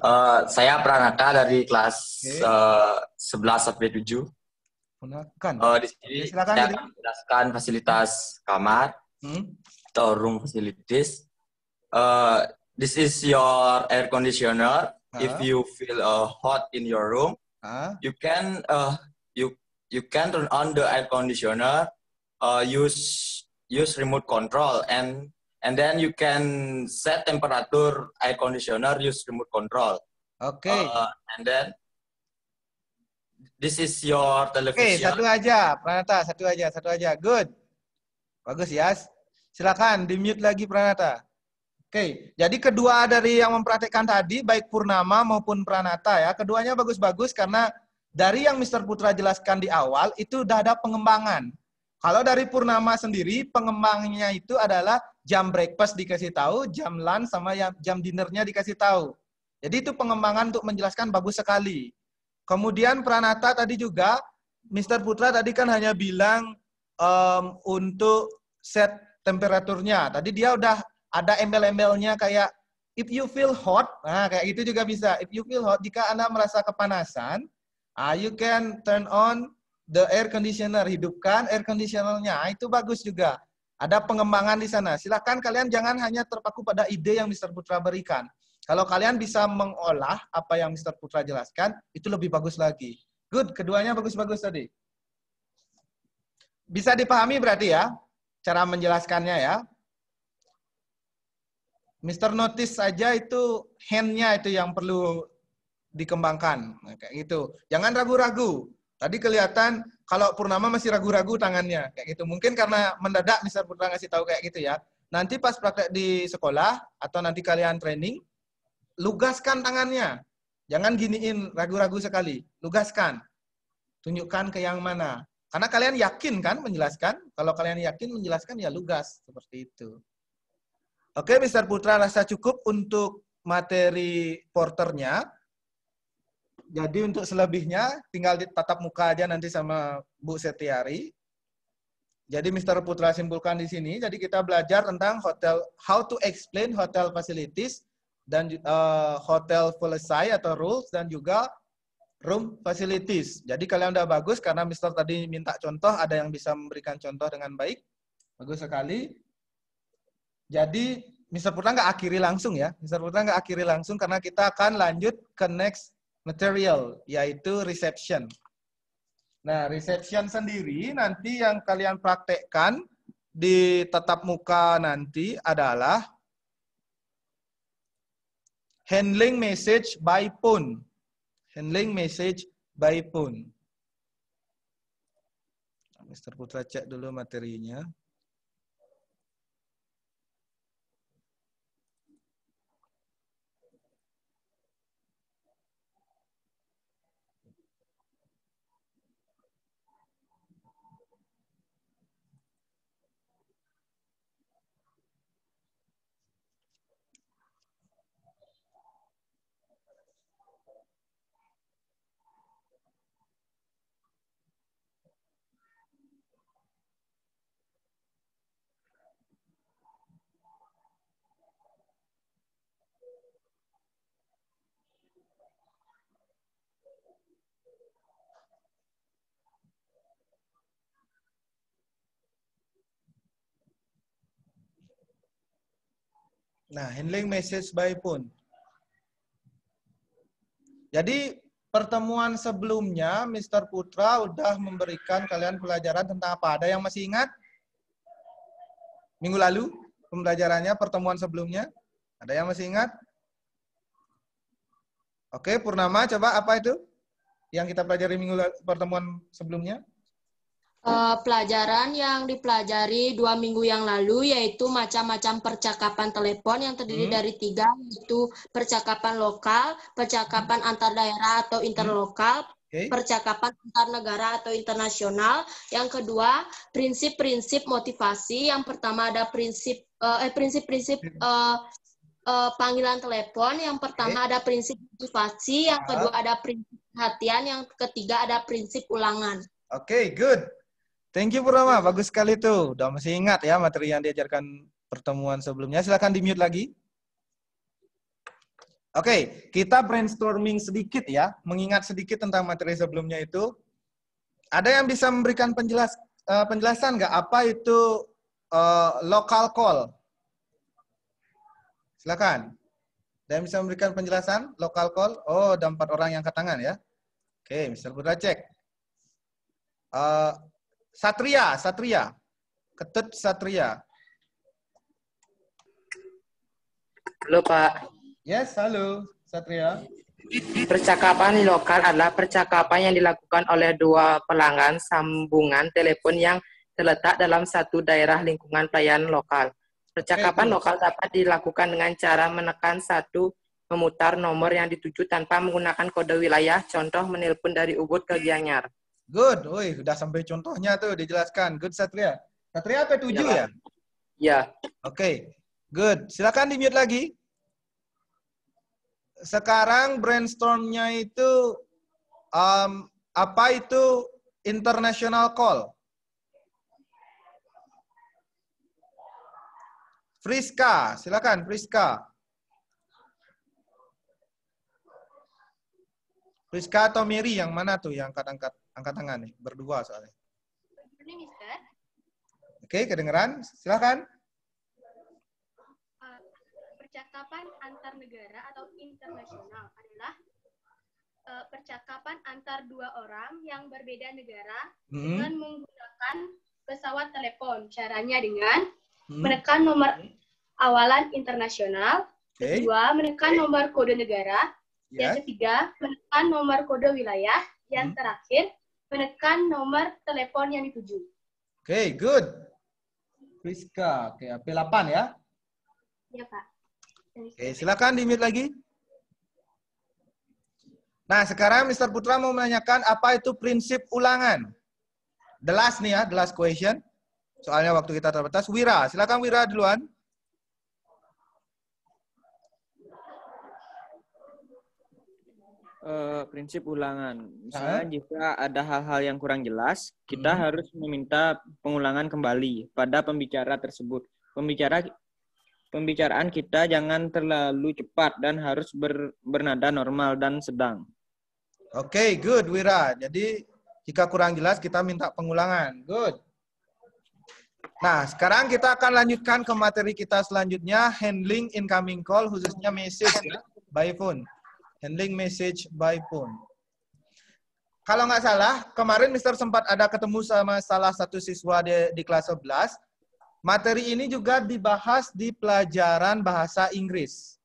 Uh, saya Pranaka dari kelas okay. uh, 11 sampai 7. Gunakan. Uh, di sini Silakan, saya akan menjelaskan fasilitas kamar hmm? atau room facilities. Uh, this is your air conditioner. -huh. If you feel uh, hot in your room, -huh. you can uh, you you can turn on the air conditioner. Uh, use use remote control and And then you can set temperature, air conditioner, use remote control. Okay. Uh, and then this is your television. Okay, satu aja, Pranata, satu aja, satu aja. Good. Bagus, yes. Silakan di mute lagi Pranata. Oke, okay. jadi kedua dari yang mempraktekkan tadi, baik Purnama maupun Pranata ya, keduanya bagus-bagus karena dari yang Mr. Putra jelaskan di awal, itu sudah ada pengembangan. Kalau dari Purnama sendiri, pengembangannya itu adalah jam breakfast dikasih tahu, jam lunch sama ya, jam dinernya dikasih tahu. Jadi itu pengembangan untuk menjelaskan bagus sekali. Kemudian Pranata tadi juga, Mr. Putra tadi kan hanya bilang um, untuk set temperaturnya. Tadi dia udah ada embel-embelnya kayak if you feel hot, nah kayak itu juga bisa. If you feel hot, jika Anda merasa kepanasan, uh, you can turn on the air conditioner, hidupkan air conditionernya. Nah, itu bagus juga. Ada pengembangan di sana. Silahkan kalian jangan hanya terpaku pada ide yang Mr. Putra berikan. Kalau kalian bisa mengolah apa yang Mr. Putra jelaskan, itu lebih bagus lagi. Good, keduanya bagus-bagus tadi. Bisa dipahami berarti ya, cara menjelaskannya ya. Mr. Notice saja itu hand-nya itu yang perlu dikembangkan. Kayak gitu. Jangan ragu-ragu. Tadi kelihatan kalau Purnama masih ragu-ragu tangannya kayak gitu. Mungkin karena mendadak Mister Purnama ngasih tahu kayak gitu ya. Nanti pas praktek di sekolah atau nanti kalian training, lugaskan tangannya. Jangan giniin ragu-ragu sekali. Lugaskan. Tunjukkan ke yang mana. Karena kalian yakin kan menjelaskan. Kalau kalian yakin menjelaskan ya lugas seperti itu. Oke, Mister Putra rasa cukup untuk materi porternya. Jadi untuk selebihnya tinggal tatap muka aja nanti sama Bu Setiari. Jadi Mr. Putra simpulkan di sini. Jadi kita belajar tentang hotel, how to explain hotel facilities dan uh, hotel policy atau rules dan juga room facilities. Jadi kalian udah bagus karena Mr. tadi minta contoh, ada yang bisa memberikan contoh dengan baik. Bagus sekali. Jadi Mr. Putra nggak akhiri langsung ya. Mr. Putra nggak akhiri langsung karena kita akan lanjut ke next material, yaitu reception. Nah, reception sendiri nanti yang kalian praktekkan di tetap muka nanti adalah handling message by phone. Handling message by phone. Mister Putra cek dulu materinya. Nah, handling message by phone. Jadi pertemuan sebelumnya Mr. Putra udah memberikan kalian pelajaran tentang apa? Ada yang masih ingat? Minggu lalu pembelajarannya pertemuan sebelumnya? Ada yang masih ingat? Oke, Purnama coba apa itu? Yang kita pelajari minggu lalu, pertemuan sebelumnya? uh, pelajaran yang dipelajari dua minggu yang lalu yaitu macam-macam percakapan telepon yang terdiri hmm. dari tiga yaitu percakapan lokal, percakapan hmm. antar daerah atau hmm. interlokal, okay. percakapan antar negara atau internasional. Yang kedua prinsip-prinsip motivasi. Yang pertama ada prinsip uh, eh prinsip-prinsip uh, panggilan telepon. Yang pertama okay. ada prinsip motivasi. Yang ah. kedua ada prinsip perhatian. Yang ketiga ada prinsip ulangan. Oke, okay, good. Thank you Purama, bagus sekali tuh. Udah masih ingat ya materi yang diajarkan pertemuan sebelumnya. Silahkan di-mute lagi. Oke, okay, kita brainstorming sedikit ya, mengingat sedikit tentang materi sebelumnya itu. Ada yang bisa memberikan penjelas, uh, penjelasan nggak apa itu uh, local call? Silakan. Ada yang bisa memberikan penjelasan local call? Oh, ada empat orang yang angkat tangan ya. Oke, okay, Mr. Budracek. Uh, Satria, Satria. Ketut Satria. Halo, Pak. Yes, halo, Satria. Percakapan lokal adalah percakapan yang dilakukan oleh dua pelanggan sambungan telepon yang terletak dalam satu daerah lingkungan pelayanan lokal. Percakapan okay, lokal dapat dilakukan dengan cara menekan satu memutar nomor yang dituju tanpa menggunakan kode wilayah, contoh menelpon dari Ubud ke Gianyar. Good. Woi, udah sampai contohnya tuh dijelaskan. Good Satria. Satria apa 7 iya, ya? Iya. Oke. Okay. Good. Silakan di-mute lagi. Sekarang brainstormnya itu um, apa itu international call? Friska, silakan Friska. Friska atau Miri yang mana tuh yang kadang-kadang Angkat tangan nih, berdua soalnya. Oke, kedengeran? Silahkan. Eh, percakapan antar negara atau internasional adalah eh, percakapan antar dua orang yang berbeda negara hmm. dengan menggunakan pesawat telepon. Caranya dengan hmm. menekan nomor hmm. awalan internasional, okay. kedua menekan nomor kode negara, yeah. yang ketiga menekan nomor kode wilayah, yang hmm. terakhir menekan nomor telepon yang dituju. Oke, okay, good. Priska, oke, okay, P8 ya? Iya, Pak. Oke, okay, silakan di-mute lagi. Nah, sekarang Mr. Putra mau menanyakan apa itu prinsip ulangan. The last nih ya, the last question. Soalnya waktu kita terbatas. Wira, silakan Wira duluan. uh, prinsip ulangan. Misalnya Hah? jika ada hal-hal yang kurang jelas, kita hmm. harus meminta pengulangan kembali pada pembicara tersebut. Pembicara pembicaraan kita jangan terlalu cepat dan harus ber, bernada normal dan sedang. Oke, okay, good Wira. Jadi jika kurang jelas kita minta pengulangan. Good. Nah, sekarang kita akan lanjutkan ke materi kita selanjutnya handling incoming call khususnya message ya, by phone handling message by phone. Kalau nggak salah, kemarin Mister sempat ada ketemu sama salah satu siswa di, di kelas 11. Materi ini juga dibahas di pelajaran bahasa Inggris.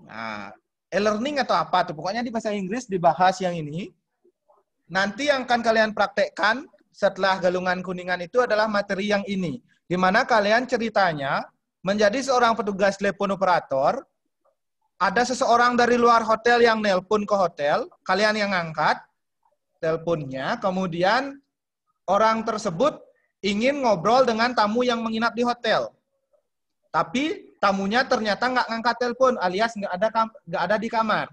Nah, e-learning atau apa tuh? Pokoknya di bahasa Inggris dibahas yang ini. Nanti yang akan kalian praktekkan setelah galungan kuningan itu adalah materi yang ini. Di mana kalian ceritanya menjadi seorang petugas telepon operator ada seseorang dari luar hotel yang nelpon ke hotel, kalian yang angkat teleponnya, kemudian orang tersebut ingin ngobrol dengan tamu yang menginap di hotel. Tapi tamunya ternyata nggak ngangkat telepon, alias nggak ada nggak ada di kamar.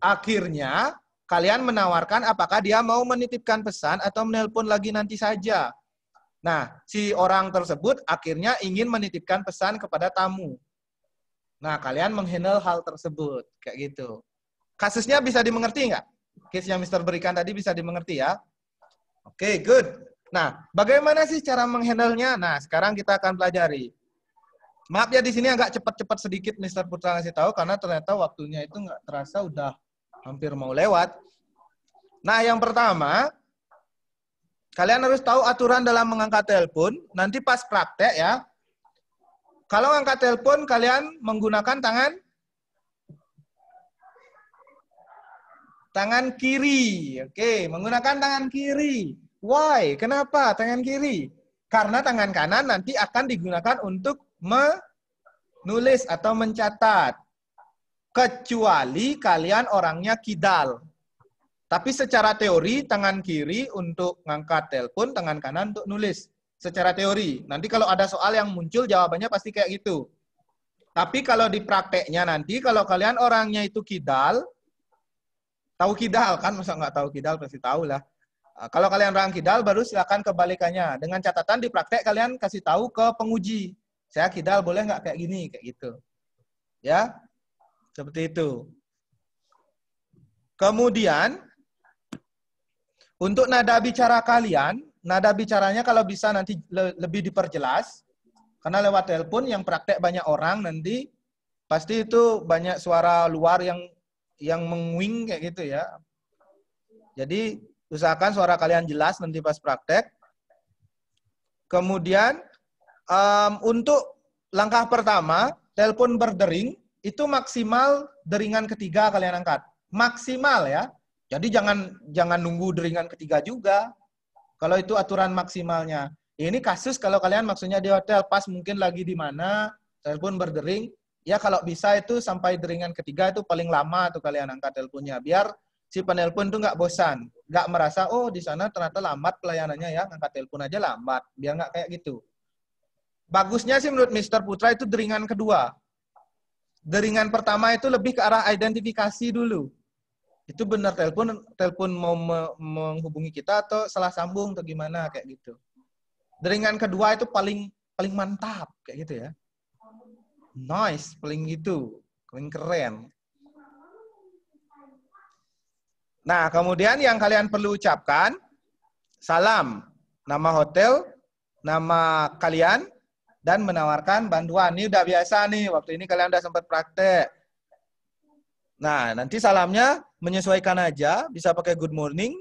Akhirnya kalian menawarkan apakah dia mau menitipkan pesan atau menelpon lagi nanti saja. Nah, si orang tersebut akhirnya ingin menitipkan pesan kepada tamu. Nah, kalian menghandle hal tersebut kayak gitu. Kasusnya bisa dimengerti nggak? Case yang Mister berikan tadi bisa dimengerti ya. Oke, okay, good. Nah, bagaimana sih cara menghandle-nya? Nah, sekarang kita akan pelajari. Maaf ya di sini agak cepat-cepat sedikit Mister Putra ngasih tahu karena ternyata waktunya itu nggak terasa udah hampir mau lewat. Nah, yang pertama, kalian harus tahu aturan dalam mengangkat telepon. Nanti pas praktek ya, kalau angkat telepon, kalian menggunakan tangan tangan kiri. Oke, menggunakan tangan kiri. Why? Kenapa tangan kiri? Karena tangan kanan nanti akan digunakan untuk menulis atau mencatat. Kecuali kalian orangnya kidal. Tapi secara teori, tangan kiri untuk ngangkat telepon, tangan kanan untuk nulis secara teori. Nanti kalau ada soal yang muncul jawabannya pasti kayak gitu. Tapi kalau di prakteknya nanti kalau kalian orangnya itu kidal, tahu kidal kan masa nggak tahu kidal pasti tahu lah. Eh, kalau kalian orang kidal baru silakan kebalikannya dengan catatan di praktek kalian kasih tahu ke penguji. Saya kidal boleh nggak kayak gini kayak gitu. Ya. Seperti itu. Kemudian untuk nada bicara kalian nada bicaranya kalau bisa nanti le lebih diperjelas. Karena lewat telepon yang praktek banyak orang nanti pasti itu banyak suara luar yang yang menguing kayak gitu ya. Jadi usahakan suara kalian jelas nanti pas praktek. Kemudian um, untuk langkah pertama telepon berdering itu maksimal deringan ketiga kalian angkat. Maksimal ya. Jadi jangan jangan nunggu deringan ketiga juga kalau itu aturan maksimalnya. Ini kasus kalau kalian maksudnya di hotel pas mungkin lagi di mana, telepon berdering, ya kalau bisa itu sampai deringan ketiga itu paling lama tuh kalian angkat teleponnya biar si penelpon tuh nggak bosan, nggak merasa oh di sana ternyata lambat pelayanannya ya, angkat telepon aja lambat, biar nggak kayak gitu. Bagusnya sih menurut Mr. Putra itu deringan kedua. Deringan pertama itu lebih ke arah identifikasi dulu itu benar telepon telepon mau me menghubungi kita atau salah sambung atau gimana kayak gitu. Deringan kedua itu paling paling mantap kayak gitu ya. Nice, paling gitu, paling keren. Nah, kemudian yang kalian perlu ucapkan salam, nama hotel, nama kalian dan menawarkan bantuan. Ini udah biasa nih, waktu ini kalian udah sempat praktek. Nah, nanti salamnya menyesuaikan aja, bisa pakai good morning,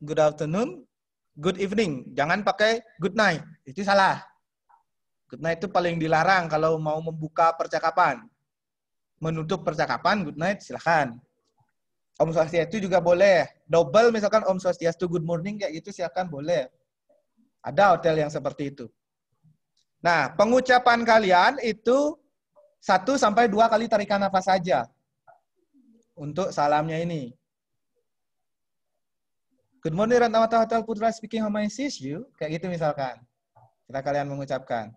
good afternoon, good evening. Jangan pakai good night. Itu salah. Good night itu paling dilarang kalau mau membuka percakapan. Menutup percakapan, good night silahkan. Om Swastiastu juga boleh. Double misalkan Om Swastiastu good morning kayak gitu silahkan boleh. Ada hotel yang seperti itu. Nah, pengucapan kalian itu satu sampai dua kali tarikan nafas saja untuk salamnya ini. Good morning Rantamata Hotel Putra speaking how may I assist you? Kayak gitu misalkan. Kita kalian mengucapkan.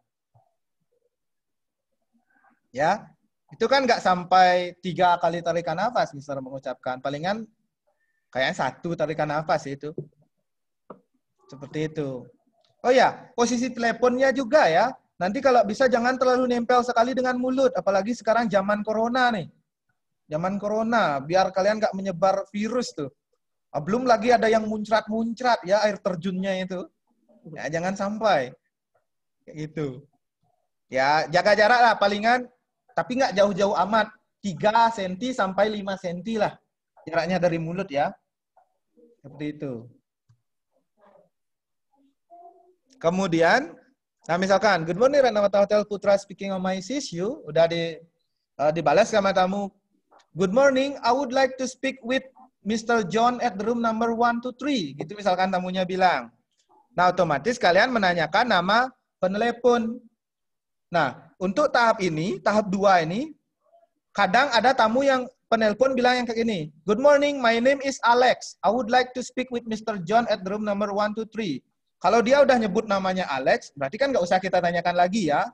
Ya, itu kan nggak sampai tiga kali tarikan nafas misalnya mengucapkan. Palingan kayaknya satu tarikan nafas itu. Seperti itu. Oh ya, posisi teleponnya juga ya. Nanti kalau bisa jangan terlalu nempel sekali dengan mulut. Apalagi sekarang zaman corona nih. Zaman corona, biar kalian nggak menyebar virus tuh. Ah, belum lagi ada yang muncrat-muncrat ya air terjunnya itu. Ya, jangan sampai. itu. Ya, jaga jarak lah palingan. Tapi nggak jauh-jauh amat. 3 cm sampai 5 cm lah. Jaraknya dari mulut ya. Seperti itu. Kemudian, nah misalkan, good morning Renata Hotel Putra speaking on my sis you. Udah di, uh, dibalas sama tamu Good morning, I would like to speak with Mr. John at the room number one to three. Gitu misalkan tamunya bilang. Nah, otomatis kalian menanyakan nama penelepon. Nah, untuk tahap ini, tahap dua ini, kadang ada tamu yang penelpon bilang yang kayak gini. Good morning, my name is Alex. I would like to speak with Mr. John at the room number one to three. Kalau dia udah nyebut namanya Alex, berarti kan nggak usah kita tanyakan lagi ya.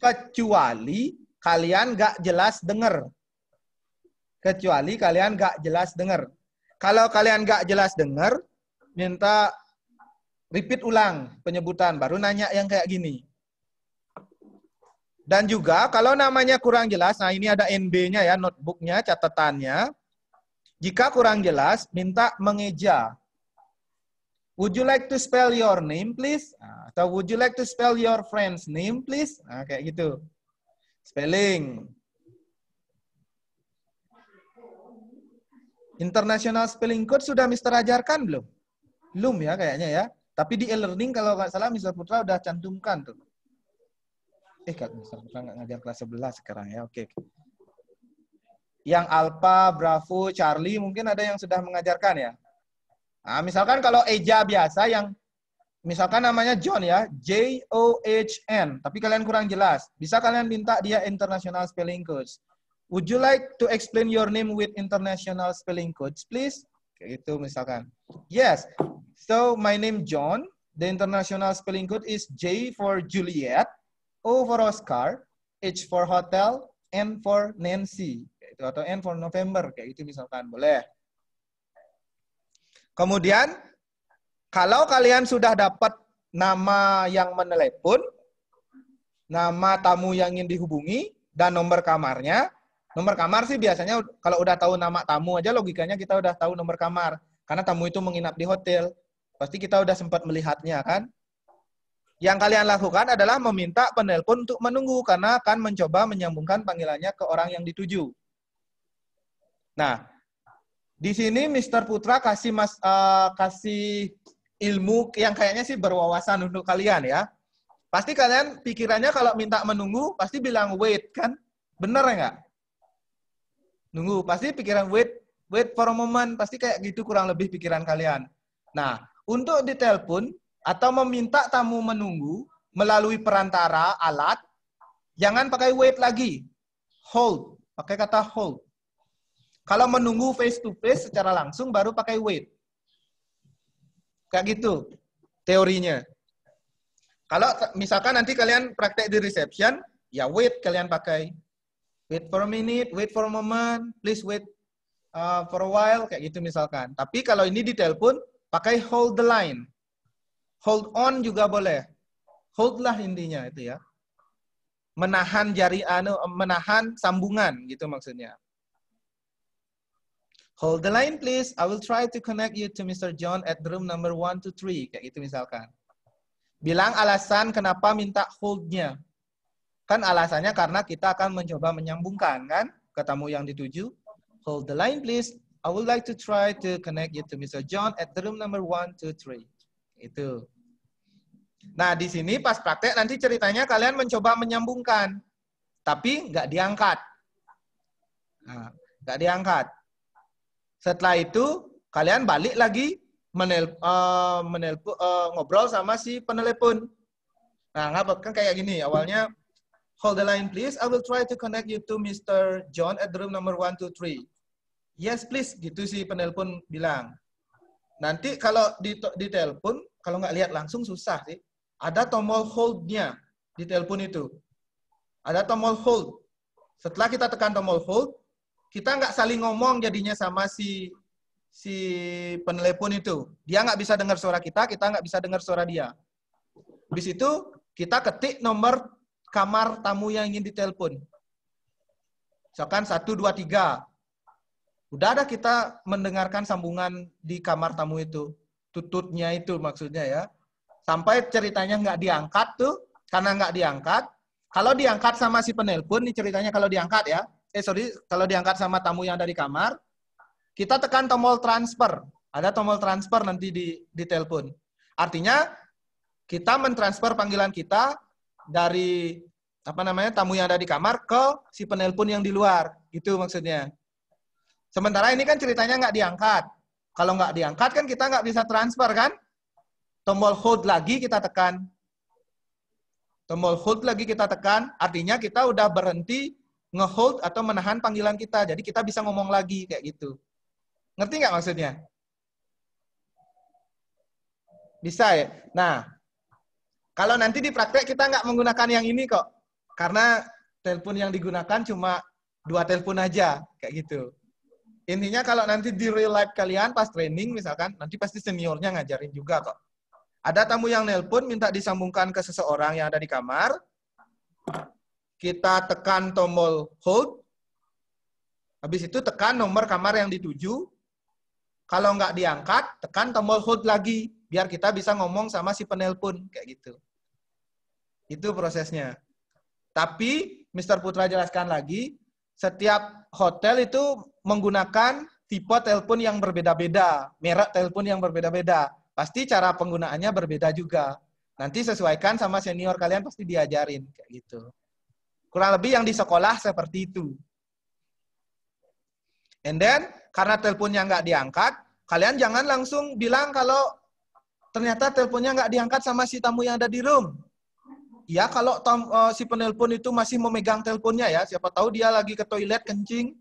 Kecuali kalian nggak jelas denger kecuali kalian gak jelas dengar. Kalau kalian gak jelas dengar, minta repeat ulang penyebutan, baru nanya yang kayak gini. Dan juga kalau namanya kurang jelas, nah ini ada NB-nya ya, notebooknya, catatannya. Jika kurang jelas, minta mengeja. Would you like to spell your name, please? Nah, atau would you like to spell your friend's name, please? Nah, kayak gitu. Spelling. International Spelling Code sudah Mister ajarkan belum? Belum ya kayaknya ya. Tapi di e-learning kalau nggak salah Mister Putra udah cantumkan tuh. Eh, Kak Mister Putra nggak ngajar kelas 11 sekarang ya. Oke. Yang Alpha, Bravo, Charlie mungkin ada yang sudah mengajarkan ya. Nah, misalkan kalau Eja biasa yang misalkan namanya John ya, J O H N, tapi kalian kurang jelas. Bisa kalian minta dia International Spelling Code. Would you like to explain your name with international spelling codes, please? Kayak gitu misalkan. Yes. So my name John. The international spelling code is J for Juliet, O for Oscar, H for Hotel, N for Nancy. Kayak itu Atau N for November. Kayak gitu misalkan. Boleh. Kemudian, kalau kalian sudah dapat nama yang menelepon, nama tamu yang ingin dihubungi, dan nomor kamarnya, Nomor kamar sih biasanya kalau udah tahu nama tamu aja logikanya kita udah tahu nomor kamar. Karena tamu itu menginap di hotel. Pasti kita udah sempat melihatnya kan. Yang kalian lakukan adalah meminta penelpon untuk menunggu karena akan mencoba menyambungkan panggilannya ke orang yang dituju. Nah, di sini Mr. Putra kasih mas uh, kasih ilmu yang kayaknya sih berwawasan untuk kalian ya. Pasti kalian pikirannya kalau minta menunggu pasti bilang wait kan? Bener ya nunggu pasti pikiran wait wait for a moment pasti kayak gitu kurang lebih pikiran kalian nah untuk detail pun atau meminta tamu menunggu melalui perantara alat jangan pakai wait lagi hold pakai kata hold kalau menunggu face to face secara langsung baru pakai wait kayak gitu teorinya kalau misalkan nanti kalian praktek di reception ya wait kalian pakai wait for a minute, wait for a moment, please wait uh, for a while, kayak gitu misalkan. Tapi kalau ini di telepon, pakai hold the line. Hold on juga boleh. Hold lah intinya itu ya. Menahan jari anu, menahan sambungan gitu maksudnya. Hold the line please. I will try to connect you to Mr. John at room number one to three, Kayak gitu misalkan. Bilang alasan kenapa minta holdnya. nya Kan alasannya karena kita akan mencoba menyambungkan kan ketemu tamu yang dituju. Hold the line please. I would like to try to connect you to Mr. John at the room number one two three Itu. Nah, di sini pas praktek nanti ceritanya kalian mencoba menyambungkan. Tapi nggak diangkat. Nah, nggak diangkat. Setelah itu, kalian balik lagi menel, uh, menel, uh, ngobrol sama si penelepon. Nah, nggak kan kayak gini. Awalnya Hold the line, please. I will try to connect you to Mr. John at the room number 123. Yes, please. Gitu sih penelpon bilang. Nanti kalau di, di telepon, kalau nggak lihat langsung susah sih. Ada tombol hold-nya di telepon itu. Ada tombol hold. Setelah kita tekan tombol hold, kita nggak saling ngomong jadinya sama si si penelpon itu. Dia nggak bisa dengar suara kita, kita nggak bisa dengar suara dia. Habis itu kita ketik nomor kamar tamu yang ingin ditelepon. Misalkan satu, dua, tiga. Udah ada kita mendengarkan sambungan di kamar tamu itu. Tututnya itu maksudnya ya. Sampai ceritanya nggak diangkat tuh, karena nggak diangkat. Kalau diangkat sama si penelpon, nih ceritanya kalau diangkat ya. Eh sorry, kalau diangkat sama tamu yang ada di kamar, kita tekan tombol transfer. Ada tombol transfer nanti di, di telepon. Artinya, kita mentransfer panggilan kita dari apa namanya tamu yang ada di kamar ke si penelpon yang di luar itu maksudnya sementara ini kan ceritanya nggak diangkat kalau nggak diangkat kan kita nggak bisa transfer kan tombol hold lagi kita tekan tombol hold lagi kita tekan artinya kita udah berhenti ngehold atau menahan panggilan kita jadi kita bisa ngomong lagi kayak gitu ngerti nggak maksudnya bisa ya nah kalau nanti di praktek kita nggak menggunakan yang ini kok. Karena telepon yang digunakan cuma dua telepon aja, kayak gitu. Intinya kalau nanti di real life kalian pas training misalkan, nanti pasti seniornya ngajarin juga kok. Ada tamu yang nelpon minta disambungkan ke seseorang yang ada di kamar. Kita tekan tombol hold. Habis itu tekan nomor kamar yang dituju. Kalau nggak diangkat, tekan tombol hold lagi biar kita bisa ngomong sama si penelpon kayak gitu. Itu prosesnya. Tapi Mr. Putra jelaskan lagi, setiap hotel itu menggunakan tipe telepon yang berbeda-beda, merek telepon yang berbeda-beda. Pasti cara penggunaannya berbeda juga. Nanti sesuaikan sama senior kalian pasti diajarin kayak gitu. Kurang lebih yang di sekolah seperti itu. And then karena teleponnya nggak diangkat, kalian jangan langsung bilang kalau Ternyata teleponnya nggak diangkat sama si tamu yang ada di room. Ya kalau tom, uh, si penelpon itu masih memegang teleponnya ya, siapa tahu dia lagi ke toilet kencing,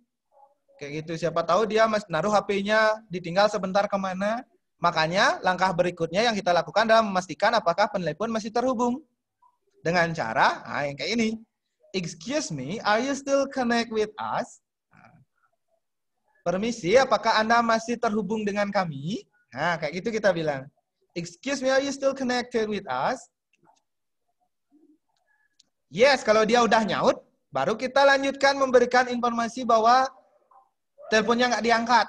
kayak gitu. Siapa tahu dia mas naruh HP-nya ditinggal sebentar kemana. Makanya langkah berikutnya yang kita lakukan adalah memastikan apakah penelpon masih terhubung dengan cara nah, yang kayak ini. Excuse me, are you still connect with us? Permisi, apakah Anda masih terhubung dengan kami? Nah, kayak gitu kita bilang excuse me, are you still connected with us? Yes, kalau dia udah nyaut, baru kita lanjutkan memberikan informasi bahwa teleponnya nggak diangkat.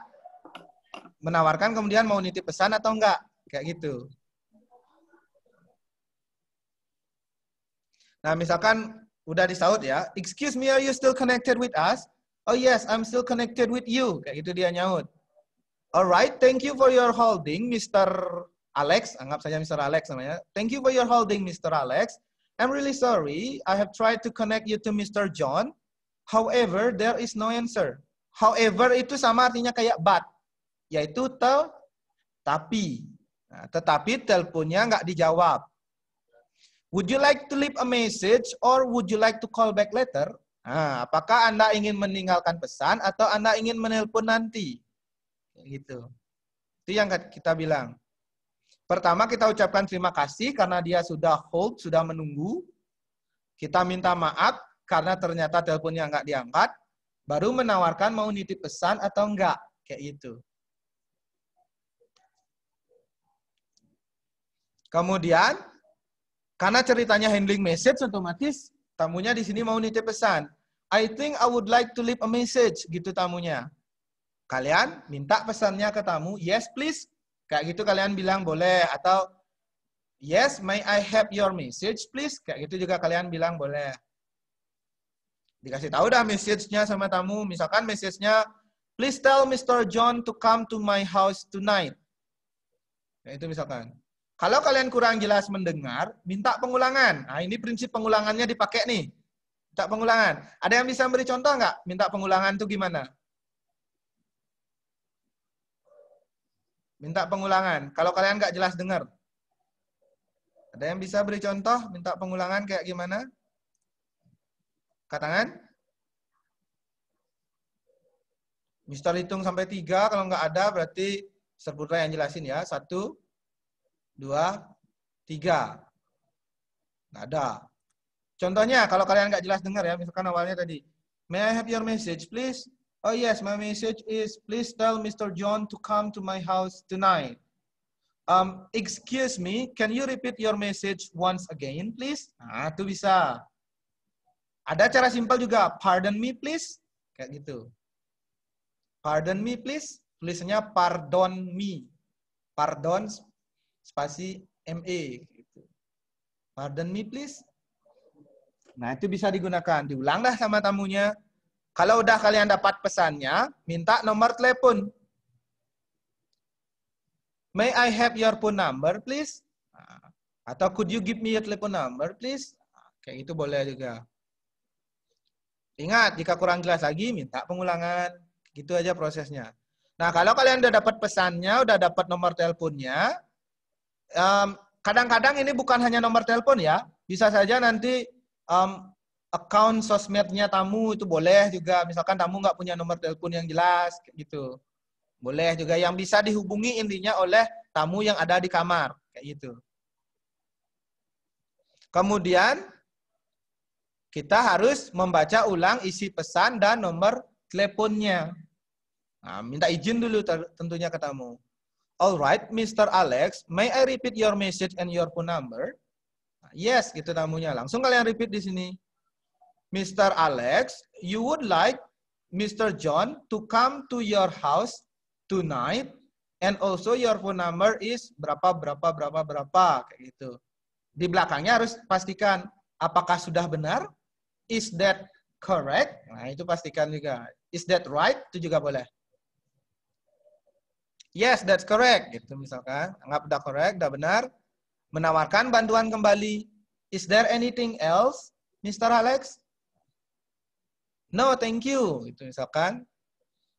Menawarkan kemudian mau nitip pesan atau enggak. Kayak gitu. Nah, misalkan udah disaut ya, excuse me, are you still connected with us? Oh yes, I'm still connected with you. Kayak gitu dia nyaut. Alright, thank you for your holding, Mr. Alex, anggap saja Mr. Alex namanya. Thank you for your holding, Mr. Alex. I'm really sorry. I have tried to connect you to Mr. John. However, there is no answer. However itu sama artinya kayak but, yaitu te, tapi. Nah, tetapi teleponnya nggak dijawab. Would you like to leave a message or would you like to call back later? Nah, apakah Anda ingin meninggalkan pesan atau Anda ingin menelpon nanti? Gitu. Itu yang kita bilang. Pertama kita ucapkan terima kasih karena dia sudah hold, sudah menunggu. Kita minta maaf karena ternyata teleponnya nggak diangkat. Baru menawarkan mau nitip pesan atau enggak. Kayak gitu. Kemudian, karena ceritanya handling message, otomatis tamunya di sini mau nitip pesan. I think I would like to leave a message, gitu tamunya. Kalian minta pesannya ke tamu, yes please, Kayak gitu kalian bilang boleh atau yes, may I have your message please? Kayak gitu juga kalian bilang boleh. Dikasih tahu dah message-nya sama tamu. Misalkan message-nya please tell Mr. John to come to my house tonight. Nah, itu misalkan. Kalau kalian kurang jelas mendengar, minta pengulangan. Nah, ini prinsip pengulangannya dipakai nih. Minta pengulangan. Ada yang bisa beri contoh nggak? Minta pengulangan itu gimana? Minta pengulangan. Kalau kalian nggak jelas dengar. Ada yang bisa beri contoh minta pengulangan kayak gimana? Katangan? Mister hitung sampai tiga, kalau nggak ada berarti serbuklah yang jelasin ya. Satu, dua, tiga. Nggak ada. Contohnya, kalau kalian nggak jelas dengar ya, misalkan awalnya tadi, May I have your message, please? Oh yes, my message is please tell Mr. John to come to my house tonight. Um, excuse me, can you repeat your message once again, please? Nah, itu bisa. Ada cara simpel juga, pardon me please, kayak gitu. Pardon me please, tulisannya pardon me. Pardon spasi ma. E, gitu. Pardon me please. Nah, itu bisa digunakan. Diulanglah sama tamunya. Kalau udah kalian dapat pesannya, minta nomor telepon. May I have your phone number, please? Ah, atau could you give me your telephone number, please? Ah, kayak itu boleh juga. Ingat, jika kurang jelas lagi, minta pengulangan. Gitu aja prosesnya. Nah, kalau kalian udah dapat pesannya, udah dapat nomor teleponnya, kadang-kadang um, ini bukan hanya nomor telepon ya, bisa saja nanti um, account sosmednya tamu itu boleh juga. Misalkan tamu nggak punya nomor telepon yang jelas gitu. Boleh juga yang bisa dihubungi intinya oleh tamu yang ada di kamar kayak gitu. Kemudian kita harus membaca ulang isi pesan dan nomor teleponnya. Nah, minta izin dulu tentunya ke tamu. Alright, Mr. Alex, may I repeat your message and your phone number? Nah, yes, gitu tamunya. Langsung kalian repeat di sini. Mr. Alex, you would like Mr. John to come to your house tonight and also your phone number is berapa berapa berapa berapa kayak gitu. Di belakangnya harus pastikan apakah sudah benar? Is that correct? Nah, itu pastikan juga. Is that right? Itu juga boleh. Yes, that's correct. Gitu misalkan. Anggap udah correct, udah benar. Menawarkan bantuan kembali. Is there anything else, Mr. Alex? no thank you itu misalkan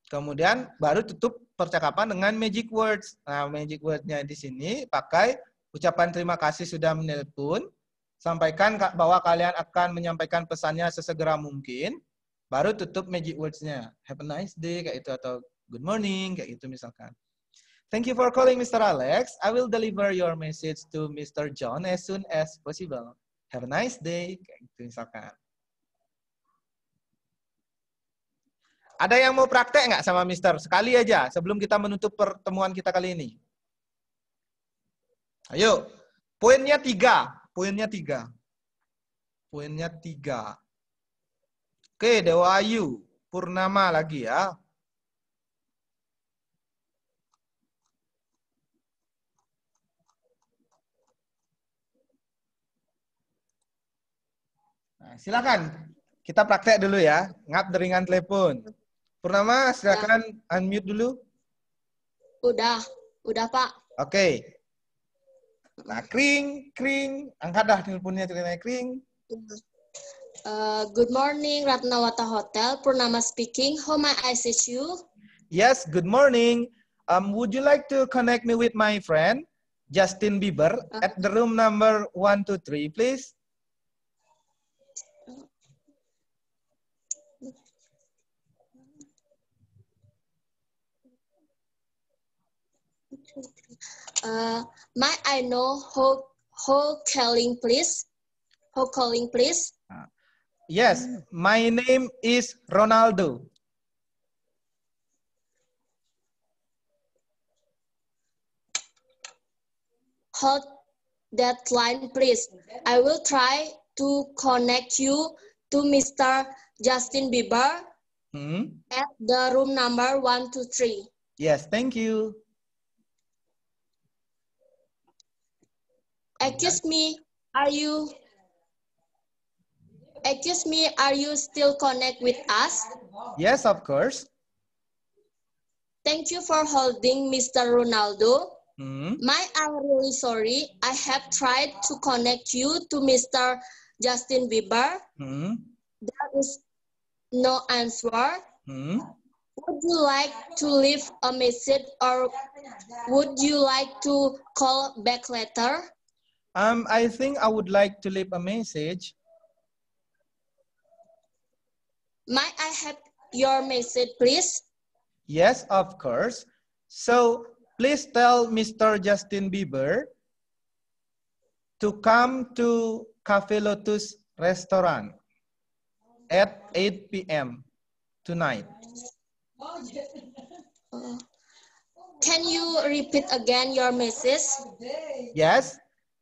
kemudian baru tutup percakapan dengan magic words nah magic wordsnya di sini pakai ucapan terima kasih sudah menelpon sampaikan bahwa kalian akan menyampaikan pesannya sesegera mungkin baru tutup magic words-nya have a nice day kayak itu atau good morning kayak itu misalkan Thank you for calling Mr. Alex. I will deliver your message to Mr. John as soon as possible. Have a nice day. Kayak gitu misalkan. Ada yang mau praktek nggak sama Mister? Sekali aja sebelum kita menutup pertemuan kita kali ini. Ayo, poinnya tiga, poinnya tiga, poinnya tiga. Oke, Dewa Ayu, Purnama lagi ya. Nah, silakan kita praktek dulu ya, ngap deringan telepon. Purnama, silakan ya. unmute dulu. Udah, udah Pak. Oke. Okay. Nah, kring, kring. Angkat dah teleponnya kring. Uh, good morning, Ratnawata Hotel. Purnama speaking. How may I assist you? Yes, good morning. Um, would you like to connect me with my friend, Justin Bieber, uh at uh-huh. the room number 123, please? Uh, might I know who, who calling, please? Who calling, please? Uh, yes, mm. my name is Ronaldo. Hold that line, please. I will try to connect you to Mr. Justin Bieber mm -hmm. at the room number 123. Yes, thank you. Excuse me, are you Excuse me, are you still connect with us? Yes, of course. Thank you for holding, Mr. Ronaldo. Mm -hmm. My, I'm really sorry. I have tried to connect you to Mr. Justin Bieber. Mm -hmm. There is no answer. Mm -hmm. Would you like to leave a message or would you like to call back later? Um, I think I would like to leave a message. Might I have your message, please? Yes, of course. So please tell Mr. Justin Bieber to come to Cafe Lotus restaurant at 8 p.m. tonight. Can you repeat again your message? Yes,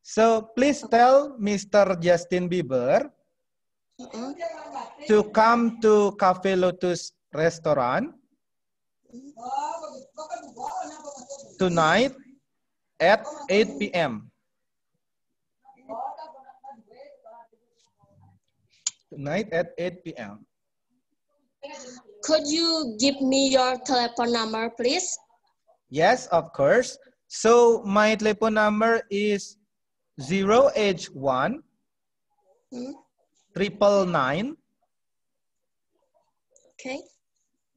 so please tell Mr. Justin Bieber to come to Cafe Lotus restaurant tonight at 8 p.m. Tonight at 8 p.m. Could you give me your telephone number, please? Yes, of course. So my telephone number is zero H one, Okay.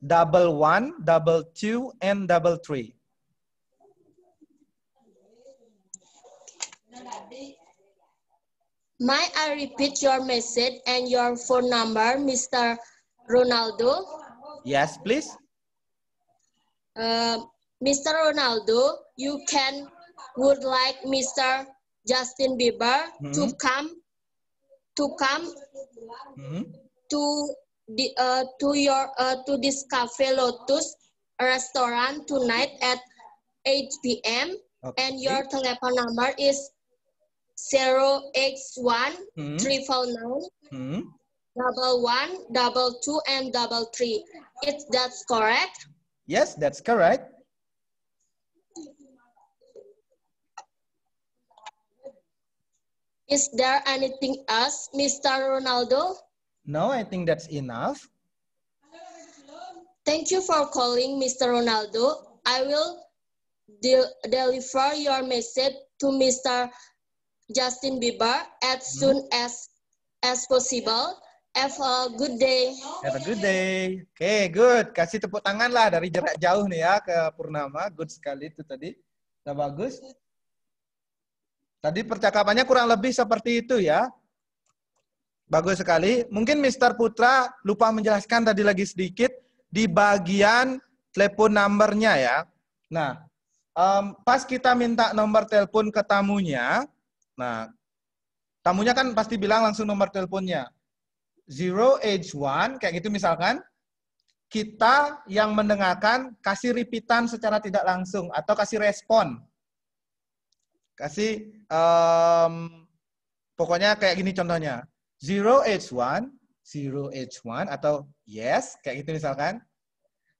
Double one, double two, and double three. Might I repeat your message and your phone number, Mr. Ronaldo? Yes, please. Uh, Mr. Ronaldo, you can would like Mr. Justin Bieber mm -hmm. to mm-hmm. come to come mm -hmm. to the uh, to your uh, to this cafe Lotus restaurant tonight at 8 p.m. Okay. and your telephone number is 0x1 mm-hmm. triple nine mm-hmm. double -hmm. and double three. Is that's correct? Yes, that's correct. Is there anything else, Mr. Ronaldo? No, I think that's enough. Thank you for calling, Mr. Ronaldo. I will de deliver your message to Mr. Justin Bieber as soon as as possible. Have a good day. Have a good day. Oke, okay, good. Kasih tepuk tangan lah dari jarak jauh nih ya ke Purnama. Good sekali itu tadi. Sudah bagus. Tadi percakapannya kurang lebih seperti itu ya. Bagus sekali. Mungkin Mr. Putra lupa menjelaskan tadi lagi sedikit di bagian telepon nomornya ya. Nah, um, pas kita minta nomor telepon ke tamunya, nah, tamunya kan pasti bilang langsung nomor teleponnya. Zero age one, kayak gitu misalkan, kita yang mendengarkan kasih repeatan secara tidak langsung atau kasih respon Kasih um, pokoknya kayak gini contohnya. zero h one zero h one atau yes, kayak gitu misalkan.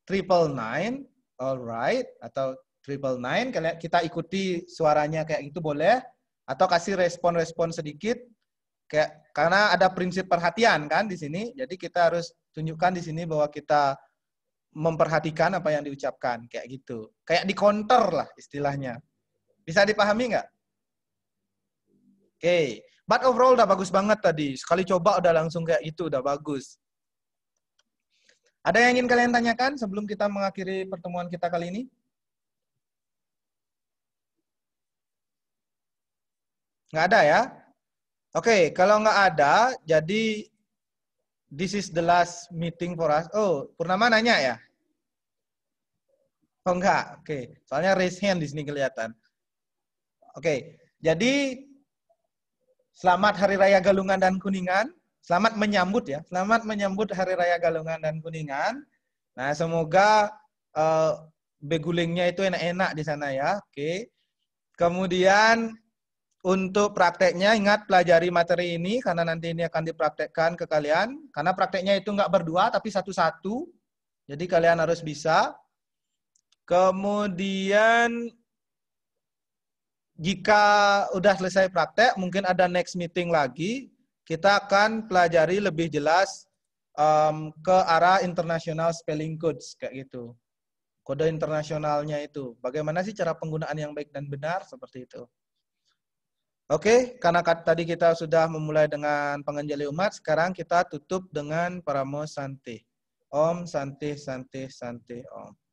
Triple nine, alright, atau triple nine, kita ikuti suaranya kayak gitu boleh. Atau kasih respon-respon sedikit, kayak karena ada prinsip perhatian kan di sini, jadi kita harus tunjukkan di sini bahwa kita memperhatikan apa yang diucapkan kayak gitu, kayak di counter lah istilahnya. Bisa dipahami nggak? Oke. Okay. But overall udah bagus banget tadi. Sekali coba udah langsung kayak itu, udah bagus. Ada yang ingin kalian tanyakan sebelum kita mengakhiri pertemuan kita kali ini? Nggak ada ya? Oke, okay, kalau nggak ada, jadi this is the last meeting for us. Oh, Purnama nanya ya? Oh nggak. oke. Okay. Soalnya raise hand di sini kelihatan. Oke, jadi selamat Hari Raya Galungan dan Kuningan. Selamat menyambut ya, selamat menyambut Hari Raya Galungan dan Kuningan. Nah, semoga uh, begulingnya itu enak-enak di sana ya. Oke. Kemudian untuk prakteknya ingat pelajari materi ini karena nanti ini akan dipraktekkan ke kalian. Karena prakteknya itu enggak berdua tapi satu-satu. Jadi kalian harus bisa. Kemudian jika udah selesai praktek, mungkin ada next meeting lagi, kita akan pelajari lebih jelas um, ke arah international spelling codes kayak gitu. Kode internasionalnya itu. Bagaimana sih cara penggunaan yang baik dan benar seperti itu. Oke, karena tadi kita sudah memulai dengan pengenjali umat, sekarang kita tutup dengan paramo santih. Om santi santi santi om.